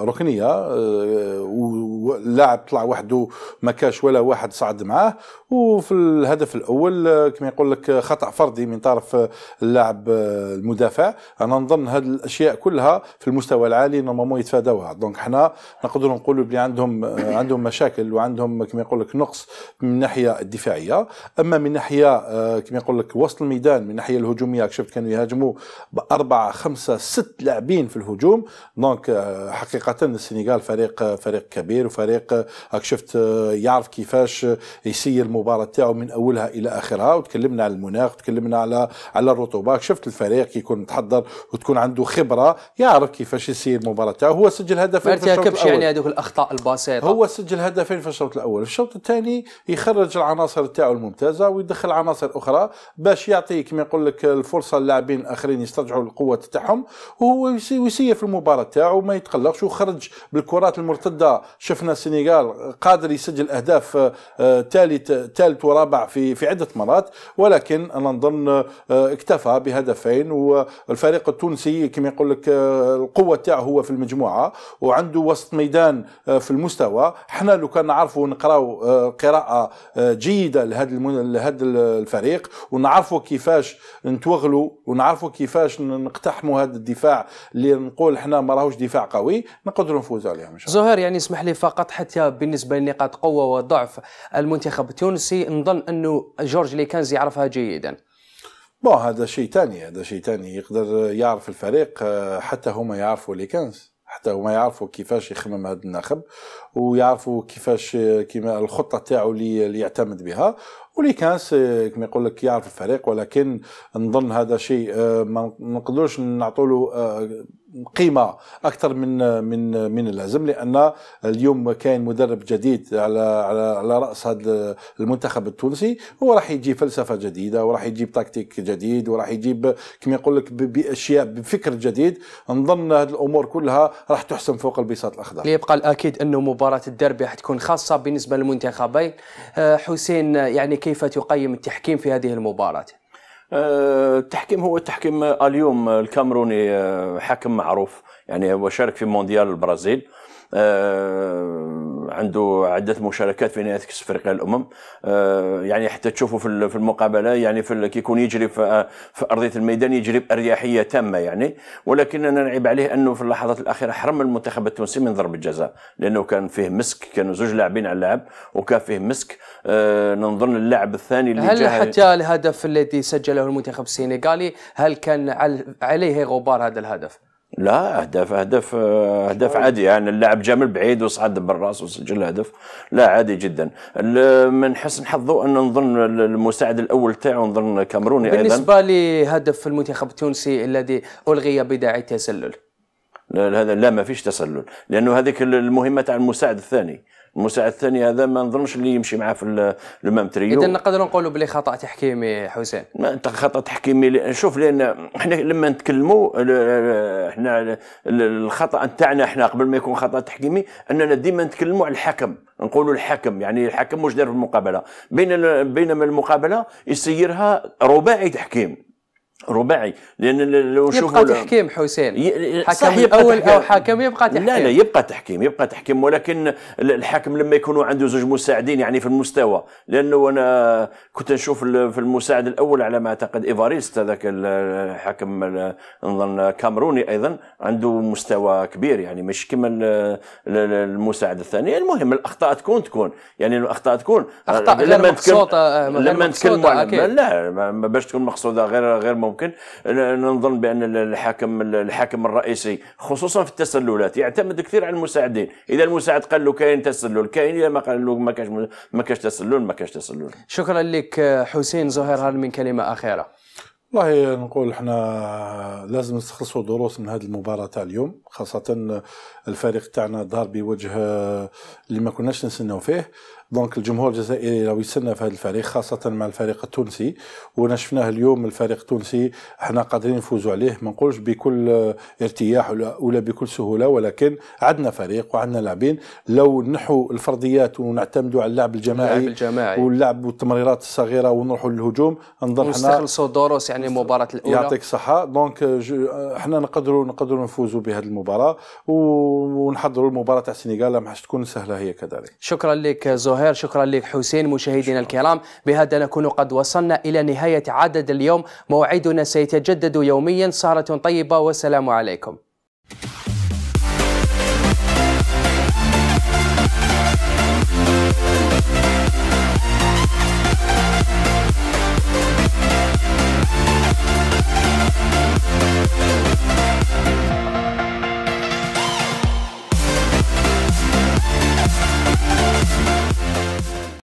[SPEAKER 2] ركنيه آه، ولاعب طلع وحده ما كاش ولا واحد صعد معاه وفي الهدف الاول آه، كما يقول لك آه، خطا فردي من طرف آه، اللاعب المدافع انا نظن هذه الاشياء كلها في المستوى العالي نورمالمون يتفاداوها دونك حنا نقدروا نقولوا بلي عندهم عندهم مشاكل وعندهم كما يقول لك نقص من الناحيه الدفاعيه اما من ناحيه كما يقول لك وسط الميدان من الناحيه الهجوميه شفت كانوا يهاجموا باربعه خمسه ست لاعبين في الهجوم دونك حقيقه السنغال فريق فريق كبير وفريق راك شفت يعرف كيفاش يسير المباراه تاعو من اولها الى اخرها وتكلمنا على المناخ وتكلمنا على على الرطوبه شفت الفريق كي يكون متحضر وتكون عنده خبره يعرف كيفاش يسير المباراه تاعو هو سجل هدفين في الشوط يعني الاول يعني هذوك الاخطاء البسيطه هو سجل هدفين في الشوط الاول الشوط الثاني يخرج العناصر تاعو الممتازه ويدخل عناصر اخرى باش يعطي كما يقول لك الفرصه للاعبين الاخرين يسترجعوا القوه تاعهم وهو يسيف المباراه تاعو ما يتقلقش وخرج بالكرات المرتده شفنا السنغال قادر يسجل اهداف آه، ثالث ثالث ورابع في في عده مرات ولكن انا نظن آه، اكتفى بهدفين والفريق التونسي كما يقول لك آه، القوه تاعه هو في المجموعه وعنده وسط ميدان آه، في المستوى احنا لو كان نعرفوا نقراو قراءه جيده لهذا لهذا الفريق ونعرفوا كيفاش نتوغلوا ونعرفوا كيفاش نقتحموا هذا الدفاع اللي نقول احنا ما راهوش دفاع قوي نقدروا نفوزوا عليهم ان شاء
[SPEAKER 1] الله زهير يعني اسمح لي فقط حتى بالنسبه لنقاط قوه وضعف المنتخب التونسي
[SPEAKER 2] تونسي نظن انه جورج ليكانز يعرفها جيدا بون هذا شيء ثاني هذا شيء ثاني يقدر يعرف الفريق آه، حتى هما يعرفوا ليكانز حتى هما يعرفوا كيفاش يخمم هذا الناخب ويعرفوا كيفاش كيما الخطه تاعو اللي يعتمد بها ولي كانس كما يقول لك يعرف الفريق ولكن نظن هذا شيء آه، ما نقدروش نعطوا له قيمه اكثر من من من اللازم لان اليوم كاين مدرب جديد على على على راس هذا المنتخب التونسي هو راح يجيب فلسفه جديده وراح يجيب تكتيك جديد وراح يجيب كما يقول لك باشياء بفكر جديد نظن هذه الامور كلها راح تحسم فوق البساط الاخضر.
[SPEAKER 1] يبقى الاكيد انه مباراه الدربي راح تكون خاصه بالنسبه للمنتخبين آه، حسين يعني كيف تقيم التحكيم في هذه المباراه؟
[SPEAKER 3] آه، التحكيم هو التحكيم اليوم آه، الكاميروني آه، حكم معروف يعني هو شارك في مونديال البرازيل عنده عده مشاركات في نهائي كاس افريقيا الامم آه، يعني حتى تشوفوا في المقابله يعني في كي يكون يجري في, ارضيه الميدان يجري باريحيه تامه يعني ولكننا نعيب عليه انه في اللحظات الاخيره حرم المنتخب التونسي من ضربه جزاء لانه كان فيه مسك كانوا زوج لاعبين على اللعب وكان فيه مسك آه، نظن اللاعب الثاني اللي هل حتى
[SPEAKER 1] الهدف الذي سجله المنتخب السنغالي هل كان عليه غبار هذا الهدف؟
[SPEAKER 3] لا اهداف اهداف اهداف عادي يعني اللاعب جا من بعيد وصعد بالراس وسجل هدف لا عادي جدا من حسن حظه ان نظن المساعد الاول تاعو نظن كامروني ايضا بالنسبه
[SPEAKER 1] لهدف المنتخب
[SPEAKER 3] التونسي الذي الغي بداعي تسلل لا هذا لا ما فيش تسلل لانه هذيك المهمه تاع المساعد الثاني المساعد الثاني هذا ما نظنش اللي يمشي معاه في لو ميم تريو اذا
[SPEAKER 1] نقدروا نقولوا بلي خطا تحكيمي حسين
[SPEAKER 3] ما انت خطا تحكيمي شوف لان احنا لما نتكلموا احنا الخطا تاعنا احنا قبل ما يكون خطا تحكيمي اننا ديما نتكلموا على الحكم نقولوا الحكم يعني الحكم واش دار في المقابله بين بينما المقابله يسيرها رباعي تحكيم رباعي لان لو يبقى تحكيم حسين حكم الاول او حكم يبقى تحكيم لا لا يبقى تحكيم يبقى تحكيم ولكن الحكم لما يكونوا عنده زوج مساعدين يعني في المستوى لانه انا كنت نشوف في المساعد الاول على ما اعتقد ايفاريست هذاك الحكم نظن كامروني ايضا عنده مستوى كبير يعني مش كما المساعد الثاني المهم الاخطاء تكون تكون يعني الاخطاء تكون اخطاء لما تكون لما تكون لا باش تكون مقصوده غير غير ممكن نظن بان الحاكم الحاكم الرئيسي خصوصا في التسللات يعتمد كثير على المساعدين اذا المساعد قال له كاين تسلل كاين اذا ما قال له ما كاش ما كاش تسلل ما كاش تسلل
[SPEAKER 1] شكرا لك حسين زهير هل من كلمه اخيره
[SPEAKER 2] والله نقول احنا لازم نستخلصوا دروس من هذه المباراه تاع اليوم خاصه الفريق تاعنا ظهر بوجه آه، اللي ما كناش نستناو فيه دونك الجمهور الجزائري راه يسنى في هذا الفريق خاصه مع الفريق التونسي وانا شفناه اليوم الفريق التونسي احنا قادرين نفوزوا عليه ما نقولش بكل ارتياح ولا بكل سهوله ولكن عندنا فريق وعندنا لاعبين لو نحو الفرديات ونعتمدوا على اللعب الجماعي اللعب الجماعي واللعب والتمريرات الصغيره ونروحوا للهجوم نظن احنا
[SPEAKER 1] دوروس يعني المباراه الاولى يعطيك
[SPEAKER 2] الصحه دونك احنا نقدروا نقدروا نفوزوا بهذه المباراه ونحضروا المباراه تاع السنغال ما تكون سهله هي كذلك
[SPEAKER 1] شكرا لك زهير زهير شكرا لك حسين مشاهدينا الكرام بهذا نكون قد وصلنا إلى نهاية عدد اليوم موعدنا سيتجدد يوميا سهرة طيبة والسلام عليكم